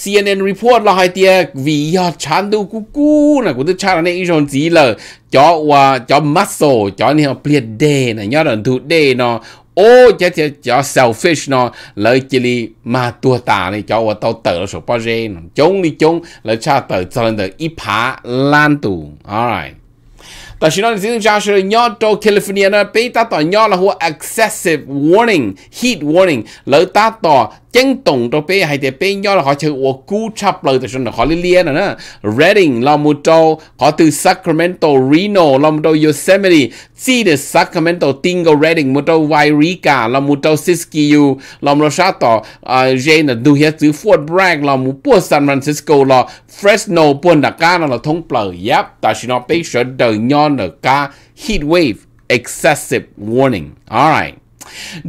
A: CNN report là hai tia vì do chán đâu cú cú là của tôi cha là nên ý gì là cho và cho muscle cho nên họ pleat day, này nhớ là thụ day, nó ô chả chả chả selfish nó lợi chỉ li mà tua ta này cho và tao tự số bao giờ chống đi chống lợi cha tự cho nên tự phá lan tù alright Tá sin an zílim se California nó telefoníanana ta tá neá là hua excessive warning, heat warning, le tátá chén tổng đó bé hay để bé nhỏ là họ chơi ô cú chập lời từ nó họ liên liên nữa Reading là một đâu họ từ Sacramento Reno là một đâu Yosemite chỉ từ Sacramento Tingo Redding, một đâu Wairika là một đâu Siskiyou là một sao à Jane là du hiệp từ Fort Bragg là một bộ San Francisco là Fresno buôn đặc ca là thông bờ yep ta chỉ nó bé sợ đời nhỏ Honor 加 heat wave excessive warning. Alright.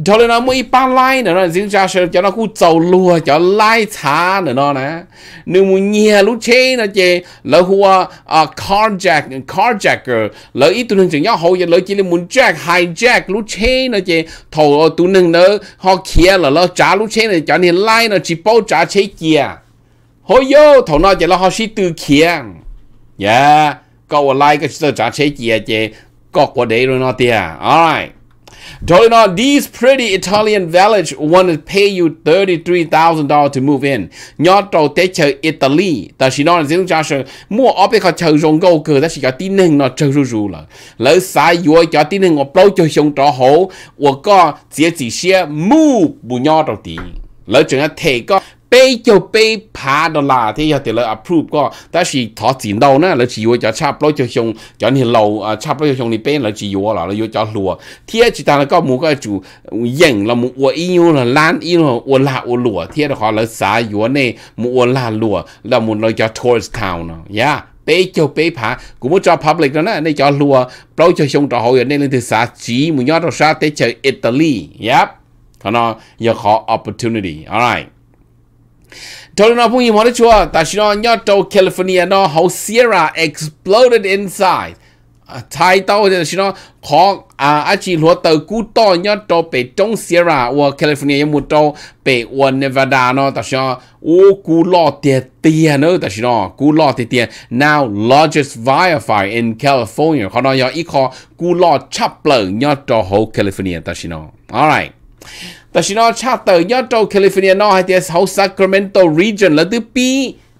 A: cho nên nó mới ba lai nữa nó diễn ra cho nó khu dầu lùa cho lai thả nữa nó nè nếu muốn nhẹ lúc chế nó chê lỡ hùa ờ, ờ, carjack carjacker lỡ ít tụi nâng chừng nhau hậu giờ lỡ chỉ là muốn jack hijack lúc chế nó chê thầu ờ, tụi nâng nữa họ kia là lỡ trả lúc chế này cho nên lai nó chỉ bao trả chế kia hồi yo thầu nó chê là họ chỉ tự kia yeah câu lại cái sự trả chế kia chế có quả đấy rồi nó tia alright Dolino, these pretty Italian village want to pay you $33,000 to move in. Nhỏ trâu tế chờ Italy. Ta chỉ nói là dân trả sợ mua ổ bế khó chờ rộng gâu cờ ta chỉ cho tín hình nó chờ rù rù lợ. Lỡ xa dùa cho tín hình ổ bấu cho xong trò hổ. Ủa có dễ chỉ xe move bù nhỏ trâu tí. Lỡ chẳng là thầy có ปจะไปพาดอลลาร์ที่เขาติดเลยอัพรูปก็แต่สิทอสินเดานะแล้วจีวจะชาบร้อยจะชงจะเห็นเราชาบร้อยจะชงนี่เป็นแล้วจีวหล่ะแล้วจะรัว เทียจิตานก็มูก็จูยิงแล้วมูอวอีโน่ล้านอีโน่อวลาอวลัวเทียรขอแล้วสาอยู่ในมูอวลาลัวเราหมูเราจะทัวร์สทาวน์เนาะยาไปเจ้าไปผากูไม่จอพับเล็กแ้วนะในจอรัวเราจะชงจอหอยในเรื่องที่สาจีมุยอดเราชาเตเจออิตาลียับเขาเนาะอยากขอโอกาสอะไรตอนน Tony na pungi mo rechua ta shino n y แคลิฟอร์เนียน no how ซี e ร r a exploded inside. ไทยตาวเดีชินอของอาอาชีพหัวเตอกูต้อยอดโตไปจงเสียระวัวแคลิฟอร์เนียมุดโตไปวันเนวาดาเนาะแต่ชินอโอ้กูหลอดเตี้ยเตี้ยเนาะแต่ชินอกูหลอดเตี้ยเตี้ย now largest wildfire in California ขอนอนยออีกคอกูหลอดชับเปลืองยอดโตโฮแคลิฟอร์เนียแต่ชินอ alright แต่ชินอชาเตอร์ยอดโตแคลิฟอร์เนียนอให้เตียเขาซัคราเมนโตรีเจนแล้วตื้อปี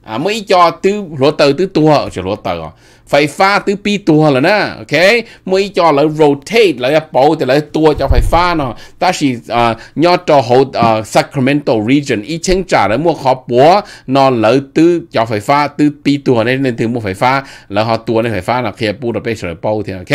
A: อ่าไม่จอตื้อหัวเตอร์ตื้อตัวจะหัวเตอร์ไฟฟ้าตื้อปีตัวแล้วนะโอเคไม่จอแล้วโรเตทแล้วจะเป่าแต่ละตัวจะไฟฟ้าเนาะแต่ชิอ่ายอดโตเขาอ่าซัคราเมนโตรีเจนอีเชิงจ่าแล้วมั่วขอปัวนอนแล้วตื้อจอไฟฟ้าตื้อปีตัวในในถือมั่วไฟฟ้าแล้วเขาตัวในไฟฟ้าเนาะเคลียร์ปูเราไปเฉลยเป่าเท่าโอเค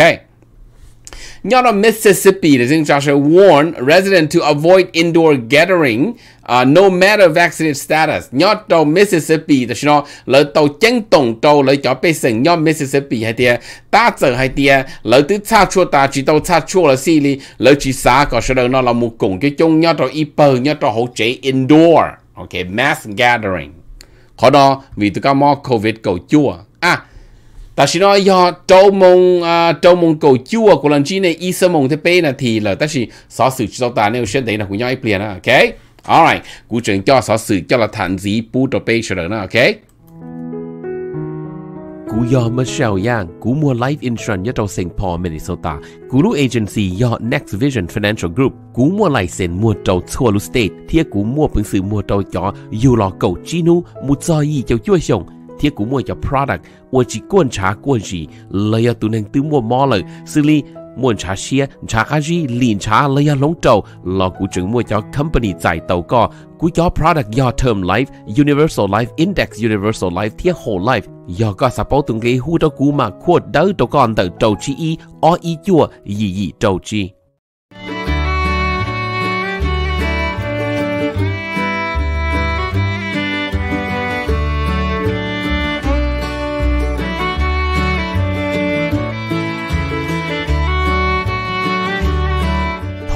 A: Not on Mississippi, the Zingsha warn residents to avoid indoor gathering uh, no matter vaccinated status. Nhot tàu Mississippi, the shino lỡ tàu chân tổng tàu lỡ cho bê sừng nhot Mississippi hay tia ta giờ hay tia lỡ tứ cha chua ta chỉ tàu cha chua là xì li lỡ chỉ xá có sơ nó là một cùng cái chung nhot tàu ipo nhot tàu hỗ chế indoor. Okay, mass gathering. Khó đó vì tụi cá mò COVID cầu chua. À, 但是呢，要周梦啊，周梦狗救啊，古兰基呢，医生梦这边呢提了，但是少数知道大那个选择呢，会要一遍啊，OK。Alright，古正叫少数叫了谈资不到背出来呢，OK。กูยอมมาเชลย่างกูมัว life insurance ยัดเอาเซงพอเมนิโซตากูรู้เอเจนซี่ยอด next vision financial group กูมัวไลเซนมัวเจ้าทั่วลุสเตทเทียกูมัวพึงสื่อมัวเจ้าจออยู่หลอกเก่าจีนูมุจอยีเจ้าจ้วยชง thiết cũng mua cho product mua chỉ quan trả quan gì lấy tụ nên tư mua mò lời xử lý mua trả xe trả cái gì liền trả lấy lông trầu lo cụ chứng mua cho company giải tàu co cú cho product do term life universal life index universal life thiết whole life do có support tung cái hu đó cú mà quote đỡ đó còn tờ trầu chi y o y chua gì gì trầu chi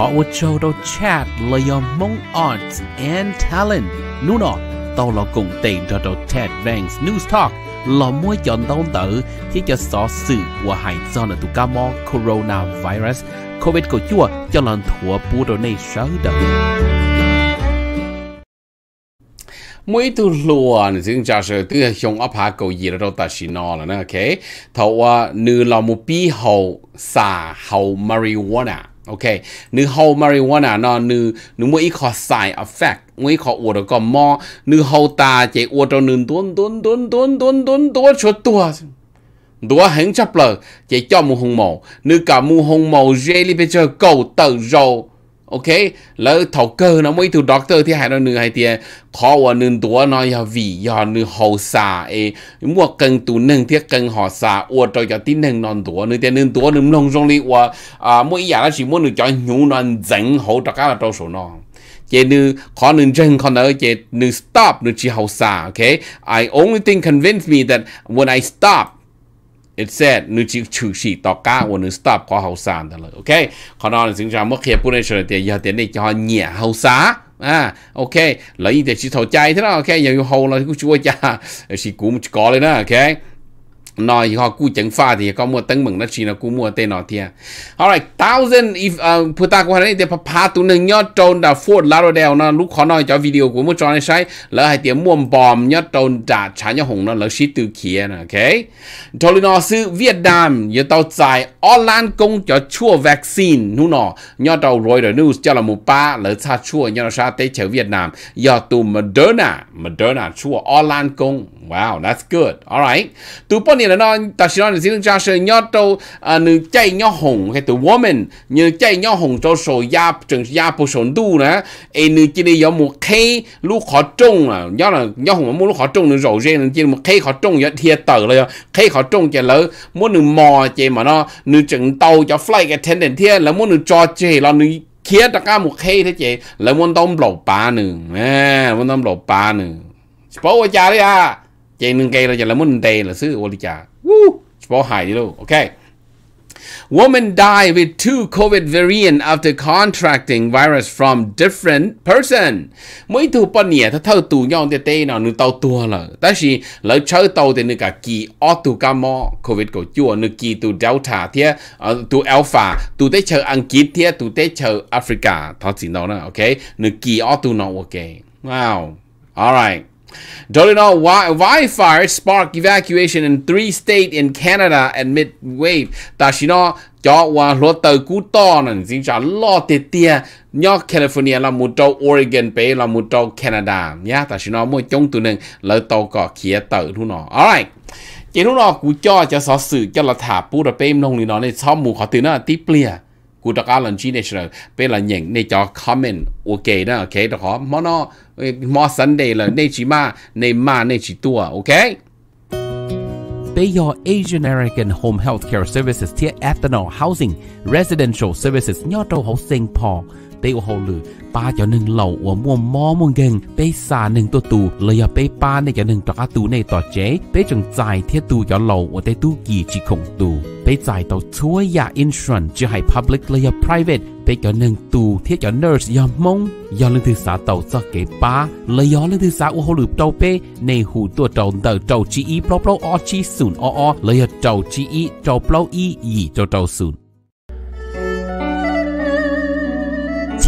A: Hotwood Show đó chat là do mong art and talent nu nọ tao là cùng tiền cho đầu Ted Banks News Talk là mua chọn tao tự chỉ cho xó sự của hải do là tụ ca corona virus COVID của chua cho lần thua bù đồ này sớ đợi mỗi tu luôn xin chào sự tư hồng ấp hạ cầu gì đó ta xin nó là nè ok thầu à, nửa là một bi hậu xả hậu marijuana ok nữ hậu marijuana nó nữ nữ mỗi ít side effect mỗi khó uống được còn mò nữ hậu ta chỉ uống cho nữ tuôn tuôn tuôn tuôn tuôn tuôn tuôn cho tua tua hẳn chấp lờ chỉ cho mu hồng màu nữ cả mu hồng màu jelly bây giờ cầu tờ rồi โอเคแล้วเท่าเกินนะไม่ถูกด็อกเตอร์ที่หายเราหนึ่งหายเตียขอว่าหนึ่งตัวนอยาวียอหนึ่งหาสาเอมั่วเกินตัวหนึ่งเทียเกินหอสาอวดตัวจากที่หนึ่งนอนตัวหนึ่งเตียหนึ่งตัวหนึ่งลงตรงนี้ว่าอ่ามั่วอีอย่างละสิมั่วหนึ่งจอยหนูนอนจังหาตะก้าตัวสูนอน chế nữ khó nữ chân khó nữ chế nữ stop nữ chỉ hậu xa okay I only thing convinced me that when I stop it said nu chi chu shi to ka wo nu stop ko hau san da le okay ko non sing ja mo khie pu ne shre te ya te ne cho nhẹ hau sa à ok lấy thì chỉ thầu chay thế đó ok giờ hồ là cũng chua cha chỉ cũng có lên đó ok nó họ cú chẳng pha thì có mua tăng mừng nó chỉ nó cú mua tên nó thia à. alright thousand if uh, ta của hắn thì pa tu nâng nhớ trôn đã Fort Lauderdale nó lúc khó nói cho video của mua tròn này sai lỡ hai tiếng mua bom nhớ trôn trả trả nhớ hùng nó lỡ xí từ kia nè ok cho nên nó sư Việt Nam giờ tao giải online công cho chua vaccine nu nó nhớ tao rồi rồi news cho là một ba lỡ xa chua nhớ nó xa tới chở Việt Nam giờ tu Moderna Moderna chua online công wow that's good alright tu bọn này là nó ta chỉ nói là tiếng cha sẽ nhớ à, nữ chạy nhớ hồng hay từ woman như chạy nhớ hồng cho số gia trường gia bộ số đu nè ai nữ chỉ đi có một khi lúc khó trông là nhớ là nhớ hồng muốn lú khó trung, nữ rồi riêng nữ chỉ một khi khó trung, nhớ thiệt tử rồi khi khó trông chỉ lỡ muốn nữ mò chỉ mà nó nữ chừng tàu cho cái flight attendant thiệt là muốn nữ cho chỉ là nữ à. 쟤는 게이라 잘라 문데 라스 올리자 우 스포하이로 오케이 Woman died with two COVID variant after contracting virus from different person. mới thứ bên nhẹ thật thơ tù nhau để tê nào nữ tàu tua là. Tại vì lỡ chờ tàu thì nữ cả kỳ ô tù ca mò COVID của chua nữ kỳ tù Delta thế, ờ, tù Alpha, tù tế chờ Anh Kỳ thế, tù tế chờ Africa. Thật gì đó nè, ok? Nữ kỳ ô tù nó ok. Wow. Alright. Dolinol wi wildfire spark evacuation in three state in Canada amid wave. Ta chỉ nó cho qua lúa tờ cú to nên xin trả lo tê tia nhớ California là một châu Oregon Bay, là một châu Canada nhá. Ta xin nói mỗi chung tụ nên lỡ tàu có kia tờ thu nọ. Alright. Chỉ lúc nọ, cú cho cho sở sự cho là thả bù ra bêm nông thì nó nên xong mù khó từ nó là tiếp liền. กูตะกาลันชีเนชเลยเป็นละอย่างในจอคอมเมนต์โอเคนะโอเคแต่ขอมอนอมอสันเดย์เลยในชีมาในมาในชีตัวโอเค Bayor Asian American Home Healthcare Services ที่ Ethanol Housing Residential Services ยอดโต Housing พอเปโอโหลือป้าเจ้าหนึ่งเหล่าอัวม่วมมอมงเก่งเปสาหนึ่งตัวตูเลยอาเปป้าในเจ้าหนึ่งตระตูในต่อเจ๊เป้จงจ่ายเทียตูจะาเหล่าอัวเตตู้กี่จีคงตูเปจ่ายต่อช่วยยาอินทรันจะให้ public เลยอา private เปเจ้าหนึ่งตูเทียเจ้าน u r s e ยอมมงยอลึงถือสาเต่าจะเก็ป้าเลยยอลึงถือสาอวเหลือเต่าเปในหูตัวเต่าเต่าเต่าจีอีเปล่าเปล่าออจีศูนย์ออเลยอาเต่าจีอีเต่าเปล่าอีอีเต่าเต่าศูนย์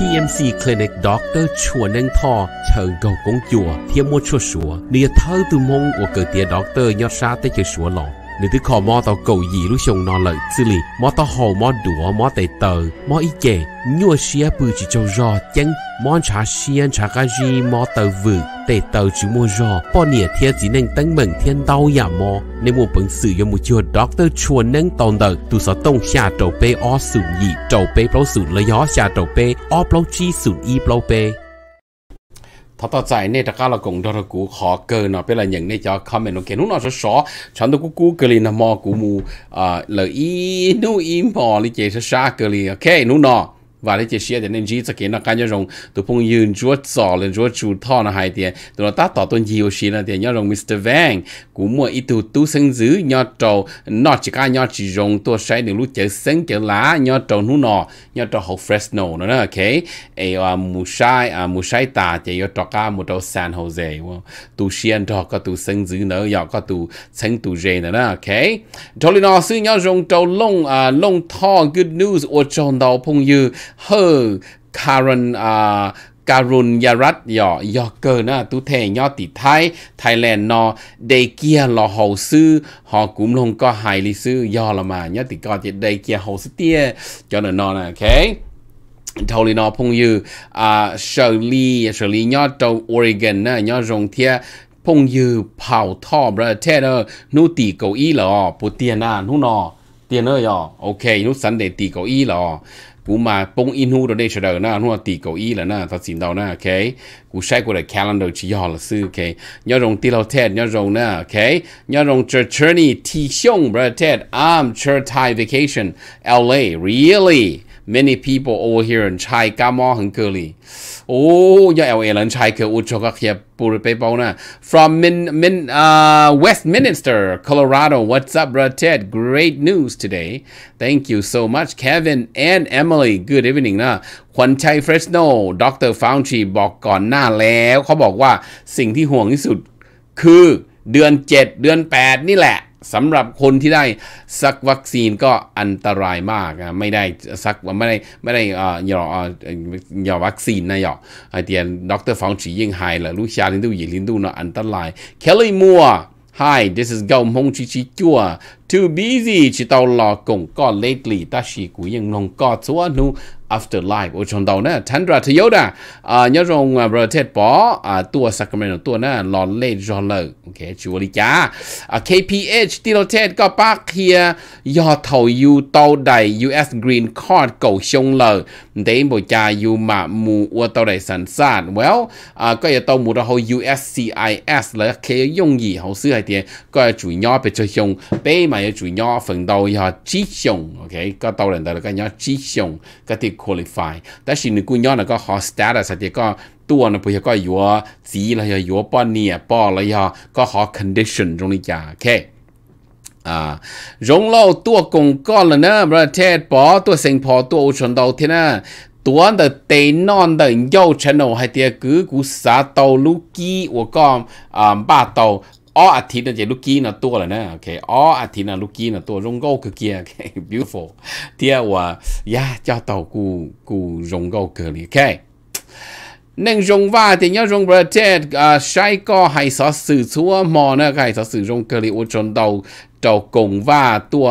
A: TMC Clinic Doctor chùa nâng thò chờ cầu công chùa thiên mua chùa sủa. Nìa thơ từ mong của cử tía doctor nhó sa tới chùa sủa lòng nên thứ khó mò tao cầu gì lúc xong nó lợi xử lý mò tao hồ mò đũa mò tay tờ mò ý chè nhua xia bự chỉ cho rò chân mò chả xia chả cái gì mò tờ vự tay tờ chỉ mua rò bò nỉa thiên chỉ nên tăng mừng thiên đau giả mò nên mua bằng sự cho một chùa doctor chùa nâng tồn đợt tụ sở tông xa trầu bê o sụn gì trầu bê bao sụn lấy gió xa trầu bê o bao chi sụn y bao bê ทตใจเนี่ยกลกงทกูขอเกินนะเป็นอะไรอย่างเนี่ยจะคอมเมนต์ โอเคนู้นเราฉันตกูเกลนมอกูมูอ่าเลยอีนู้อีพอลิเจชาเกลีโอเคนู้นเนา và lấy chia xe thì nên gì cho cái nó cái nhau rồng tụi phong yên chúa sò lên chúa chủ thọ nó hai tiền tụi nó tát tỏ tuần nhiều xí là tiền nhau rồng Mr Vang cũng mua ít tụ tu sinh dữ nhau trầu nó chỉ cái nhau chỉ rồng tôi sẽ được lúc chơi sân chơi lá nhau trầu nú nọ nhau trầu hậu Fresno nữa ok ai à mù sai à mù sai tà chỉ nhau trầu cá mù trầu San Jose tụ xiên trầu có tụ sinh dữ nữa giờ có tụ sinh tụ rề nữa ok trầu nó sư nhau rồng trầu lông à lông thọ good news ô trầu đầu phong yên hơ Karun uh, à, Karun Yarat yo yo cơ na tu thể nho tỷ Thái Thailand nó đây kia lo hồ sư họ cũng không có hài lý sư do là mà nhớ tỷ coi thì đây kia hậu sư tia cho nên nó là okay totally nó phong yu à Shirley Shirley nhớ trong Oregon na nhớ rồng thia phong yu Paul Thom ra thế đó nô tỷ cầu ý là bù tiền à nọ tiền ơi yo ok nô sẵn để tỷ cầu ý là cú mà bông in hu rồi chờ đợi na nó tỷ cầu y là na thật xin đâu na ok cú sai của cái calendar chỉ họ là sư ok nhớ rồng tiêu lâu tết nhớ rồng na ok nhớ rồng chờ journey ti xiong bro tết am chờ Thai vacation LA really many people over here in Chai Gamo Hungary. Oh, yeah, LA and Chai ke uchoka kia p u r p e p l e na. From Min Min uh Westminster, Colorado. What's up, bro Ted? Great news today. Thank you so much, Kevin and Emily. Good evening นะควันชัยเฟรชโนดรฟาวชีบอกก่อนหน้าแล้วเขาบอกว่าสิ่งที่ห่วงที่สุดคือเดือน 7 เดือน 8 นี่แหละสำหรับคนที่ได้ซักวัคซีนก็อันตรายมากนะไม่ได้ซักไม่ได้ไม่ได้อ่าหยอหยอวัคซีนนะหยอไอเดียดรฟองฉียิ่งไฮละลูกชาลินดูหยีลินดูเนาะอันตรายเคลลี่มัวไฮ this is เก o m ม n g Chi Chi too busy chỉ tàu lò cũng có lately ta chỉ cú nhưng không có chúa nu afterlife ở trong tàu nè Tandra Toyota à nhớ rằng bờ thế bỏ à tua Sacramento tua nè lo late rồi lợ ok chú đi cha à KPH đi Tito Ted có bác here do thầu U tàu đầy US Green Card cầu sông lợ để bộ cha U mà mù ở tàu đại sản sàng well à có giờ tàu mù ra hậu USCIS là cái dùng gì họ sửa hay tiền có chủ nhỏ bị cho sông bay mà 也主要分到一下技术，OK，個到人到個要技術，個啲 qualify，但是你講要那個好 status 啲個。ตัวนะพูดก็ยัวจีละยัวป้อนเนี่ยป้อละยอก็ขอ condition ตรงนี้จ้าโอเคอ่ารงเล่าตัวกงก้อนละเนอะประเทศปอตัวเซิงพอตัวอุชนเตาเทนะตัวเดเตนอนเดยาวชนโนให้เตียกือกูสาเตาลูกี้วัวก้อมอ่าบ้าเตา all อาทิตย์นะเจลูกกี้นะตัวเลยนะโอเค all อาทิตย์นะลูกกี้นะตัวรงโก้คือเกียร์ beautiful เที่ยว่าย่าเจ้าเต่ากูกูรงโก้เกินเลยโอเคนึ่งรงว่าที่ยรงประเทศอ่าใช้ก็ให้สอสื่อชัวมอนะให้สอสื่อรงเกลีอุจนเต่าเต่ากงว่าตัว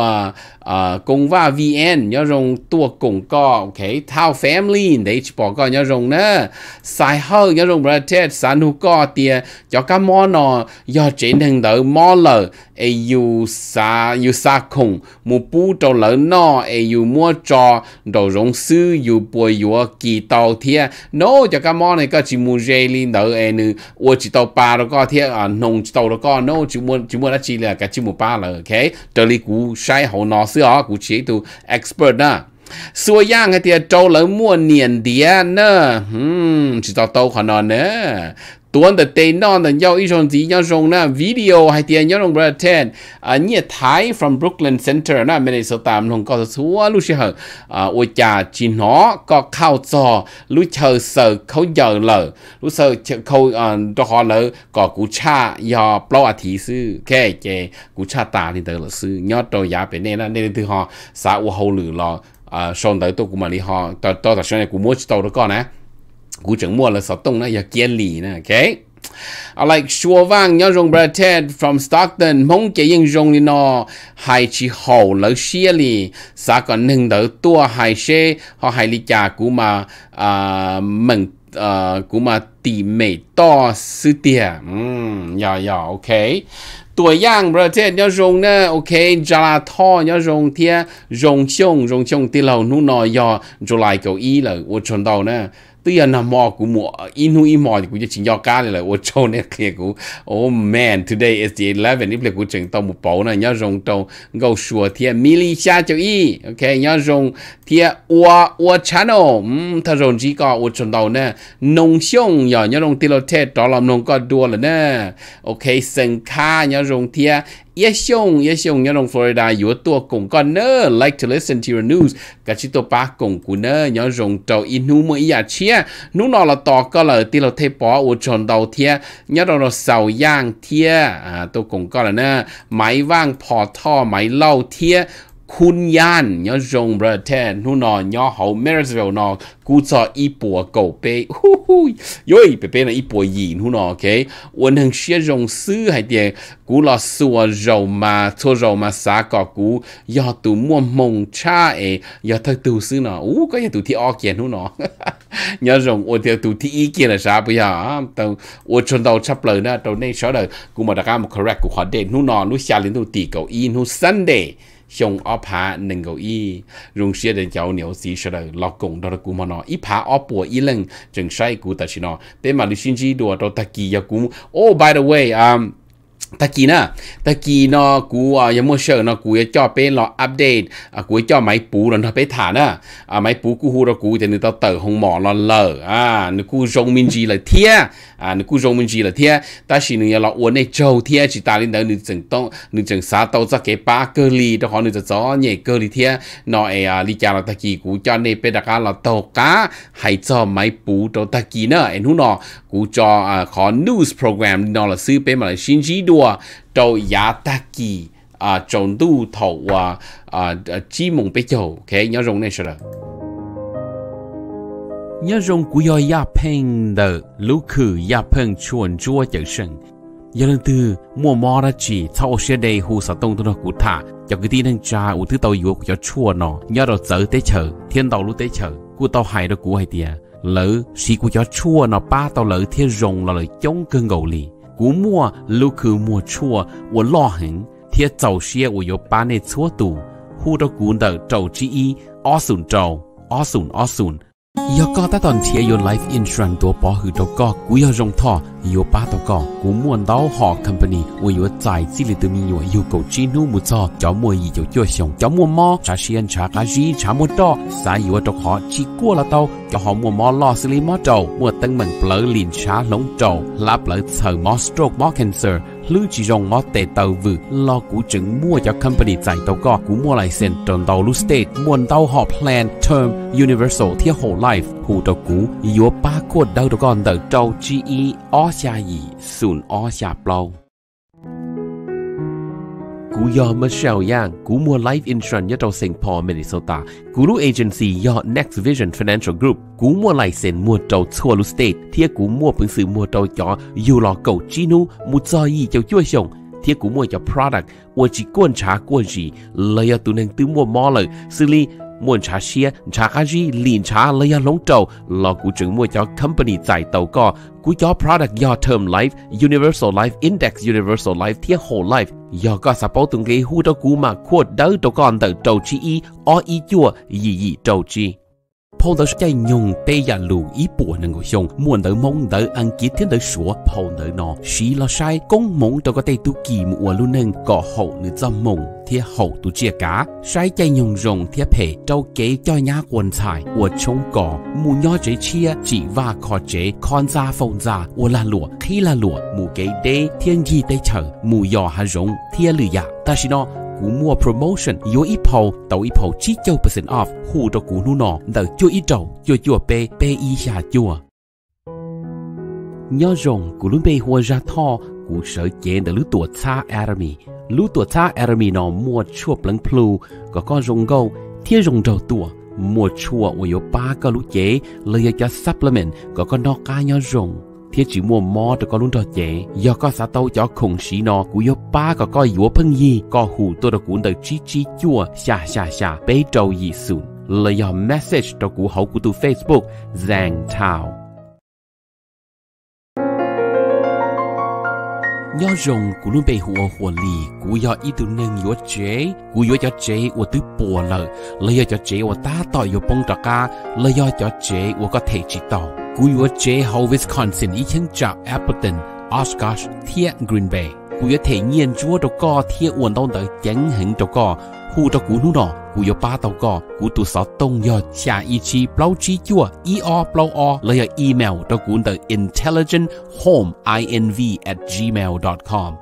A: à, ờ, cùng và VN nhớ dùng tua cùng có ok thao family để chỉ bỏ có nhớ dùng nè sai hơn nhớ dùng brother sa nu có tiền cho các món nó do chỉ nên đỡ món lờ ai yêu sa yêu sa cùng mù bu cho lỡ nó ai yêu mua trò đồ dùng sư yêu bồi yêu kỳ tàu thiệt nó cho các món này có chỉ mu dây lên đỡ ai nữ ô chỉ tàu ba rồi có thiệt à ờ, nông chỉ tàu rồi có nó chỉ mua chỉ mua đã chỉ là cái chỉ mù ba là ok trở lại cú sai hậu nó สื้ออ๋อกูชี้ตัวซ์เพรสนะส่วนย่างไอเดียโจเหลมั่วเนียนเดียเนอะฮึมจิตตโตขนอนเนอะ tuần tờ tây non tần nhau ít rong gì nhau rong na video hay tiền nhau rong brother ten à nhia thái from Brooklyn Center na mình sẽ tạm lòng có số lúc sẽ hở à ôi cha chỉ nó có khao trò lúc chờ sợ khâu giờ lờ lúc sợ khâu à cho họ lờ có cú cha do bao à thí sư kệ kệ cú cha ta thì tờ là sư nhau trâu giá bên này na nên thứ họ xã hội hậu lử lò à xong tới tôi cũng mà đi họ tao tao thật sự này cũng muốn tôi đó con nè 古整末了少动呢，要接力呢，OK。I like 说望要用 Brated from Stockton 蒙给应用的呢，还去好了些哩，啥个能得多还些和还里家古嘛啊门呃古嘛地美多是的，嗯，要要 OK。ตัวย่างประเทศยอดรงเนี่ยโอเคจาลาท่อยอดรงเทียรงชงรงชงที่เราหนุ่นอยอจุลายเก้าอี้เลยวัชนเตาเนี่ย tôi giờ nằm mò của mò inu i mò thì cũng chỉ nhau cá này là ô châu này kia của oh man today is the 11 if là cũng chừng tàu một bộ này nhớ dùng tàu gấu sủa thì mili xa cho y ok nhớ dùng thì ô ô channel um thà rồng chỉ có ô chừng đầu nè nông xiong giờ nhớ dùng tiêu thế đó làm nông có đua là nè ok sinh ca nhớ dùng thì Yes yong, yes yong, nhớ đồng Florida, yếu tố cùng con nơ, like to listen to your news, cả chỉ tôi ba cùng của nơ, nhớ rồng trâu in nu mới ya à chia, nu nó là tỏ có là ti là thay bỏ ô tròn đầu thia, nhớ đồng là sầu giang thia, à, tôi cùng con là vang pò thò mai lao thia, hun nhớ rong bờ ten nọ nhớ hậu Marysville nọ cú cho y bùa cầu bê hu hu yoi bê là y bùa yin ok quân hằng xia rong sư hay tiền cú là sùa rầu mà thua rầu mà xả cọ cú do tụ mua mông cha ê do thật tụ sư nọ ú có nhà tụ thi o kiện *laughs* nhớ rong ô theo tụ thi ý là sao bây giờ tàu ô chôn tàu chắp nè tàu nên sợ đời cú mà đặt ra correct của họ đền nu nọ nu xia lên tụ tỷ cầu in nu Sunday xong ở phá nâng gấu y rung xe đến cháu nếu gì sẽ là lọc cùng đó là cú mà nó ít phá ở bộ ít lần chẳng sai cú ta chỉ nó bên mà lưu xin gì đồ đó ta kỳ ya cú oh by the way um ตะกี้นะตะกี้นอ กูอ่ะยังมั่วเชิงนอ กูจะจ่อเป็นรออัปเดตอ่ะกูจ่อไม้ปูหลอนทไปฐานนะอ่ะไม้ปูกูฮูรกูจะนึกต่อเต๋อหงหมอรอนเลออ่ะนึกกูจงมินจีเลยเทียอ่ะนึกกูจงมินจีเลยเทียแต่สิหนึ่งอย่าเราอวนในโจเทียจิตาลินเดอร์นึกจึงต้องนึกจึงสาโตจะเก็บป้าเกลีตะขอนึกจะจ้อเนี่ยเกลีเทียนอเออ่ะลิจาเราตะกี้กูจ่อเนี่ยเป็นตะการเราโตกะให้จ่อไม้ปูโตตะกี้เนอะเอ็นหูนอ กูจ่ออ่ะขอ news program นอเราซื้อเป็นมาเลยชินจีดู đùa trâu giá ta kỳ à trộn tu thầu à, à à chi mong bế châu cái nhớ rồng này sao đó nhớ rồng của yo ya peng đờ lúc khử ya peng chuẩn chua chẳng sân giờ lần từ mua mò ra chỉ sau xe đầy hồ sa tông tôi nó cụ thả Giờ cái tin anh cha u thứ tàu yếu cho chua nó nhớ rồi chở tới chở thiên tàu lúc tới chở cụ tàu hay đó cụ hay tiề à. lỡ sĩ cụ cho chua nó ba tàu lỡ thiên rồng là lỡ chống cơn gầu lì 古莫卢库莫错，我老很贴早些我有把那错度，呼到古的走之一，阿顺走，阿顺阿顺。ยก็ตาตอนเทียยนไลฟ์อินชรันตัวปอหือตัวก็กูยอรงท่อยป้าตัวก็กูมวนดาวหอคอมพานีวอยู่ใจจิลิตมีอยู่อยู่กูจีนูมุจอจอมวยอยู่จ่วยชงจอมวมอชาเชียนชากาจีชามวดอสายอยู่ตัวขอจีกัวละเตาจอหอมวมอลอสลิมอเตามัวตั้งมันเปลือลินชาหลงเตาลับเปลือเซอร์มอสโตรกมอแคนเซอร์ lưu chỉ rong nó tệ tàu vừ lo cú chứng mua cho company giải tàu có cú mua lại sen trần tàu lưu state muốn tàu họ plan term universal thiết hồ life hù tàu cú yếu ba cốt đau tàu con tàu trâu chi ý ó xa gì sùn ó xa plau cú yo Michelle Yang cú mua life insurance cho St. Paul Minnesota cú lu agency yo Next Vision Financial Group cú mua lại mua cho thua lu state thia cú mua phấn sự mua cho cho yu lo cầu chinu mu cho yi cho chua xong thia cú mua cho product ua chỉ quan trả quan gì lời tu nên tư mua mò lời xử muốn trả xe trả cái gì liền trả lấy lông trâu là của chứng mua cho company giải tàu có của cho product do term life universal life index universal life thiết whole life do có support từng cái hú cho cú mà quote đó tàu con tàu trâu chi ý o ý chua gì gì trâu chi 跑到在用对呀路一步能够用，莫得梦得按几天的说跑得呢，谁了晒公梦到个对都寂寞我路能搞好你怎梦贴好都结嘎，晒在用用贴皮到给叫伢棺材我冲搞，木鸟这车只挖靠这看咋风咋我啦落开啦落，木给得天意得成，木要还容贴了呀，但是呢。cú mua promotion yo ít hầu tàu ít hầu chỉ châu off hù cho cú nu nọ đợi chưa ít trầu chưa chưa pe pe y xa chưa nhớ rồng cú luôn pe hùa ra thọ cú sợ chế đợi lứa tuổi xa army lứa tuổi xa army nọ mua chua pleng plu có con rồng gâu thiên rồng trầu tuổi mua chua ôi yo ba cái lũ chế lời cho supplement có con nó cá nhớ rồng thiết chỉ mua mò cho có luôn trò chế do có xã tàu cho khủng xí nó cú yo ba có coi yếu phân gì có hủ tôi đã cuốn đời chi chi chua xà xà xà bế trâu gì sùn lời do message cho cú hậu của tu facebook giang thảo nho rồng của luôn bị hùa hùa lì của do ý tu nâng yếu chế của yếu cho chế của tứ bùa lợ lời do cho chế của ta tỏi yếu bông trà ca lời do cho chế của có thể chỉ tỏ cuya chế hầu Wisconsin ý chứng chạp Appleton, Oshkosh, thia Green Bay. Cuya thể nhiên chúa đầu co thia uồn đông tới chánh hình đầu co, hù đầu cú nụ nọ, cuya ba đầu co, cú tụ sáu tông yo chả ý chí bao chí chúa, e o bao o, lời email đầu cú tới intelligenthome inv at gmail.com.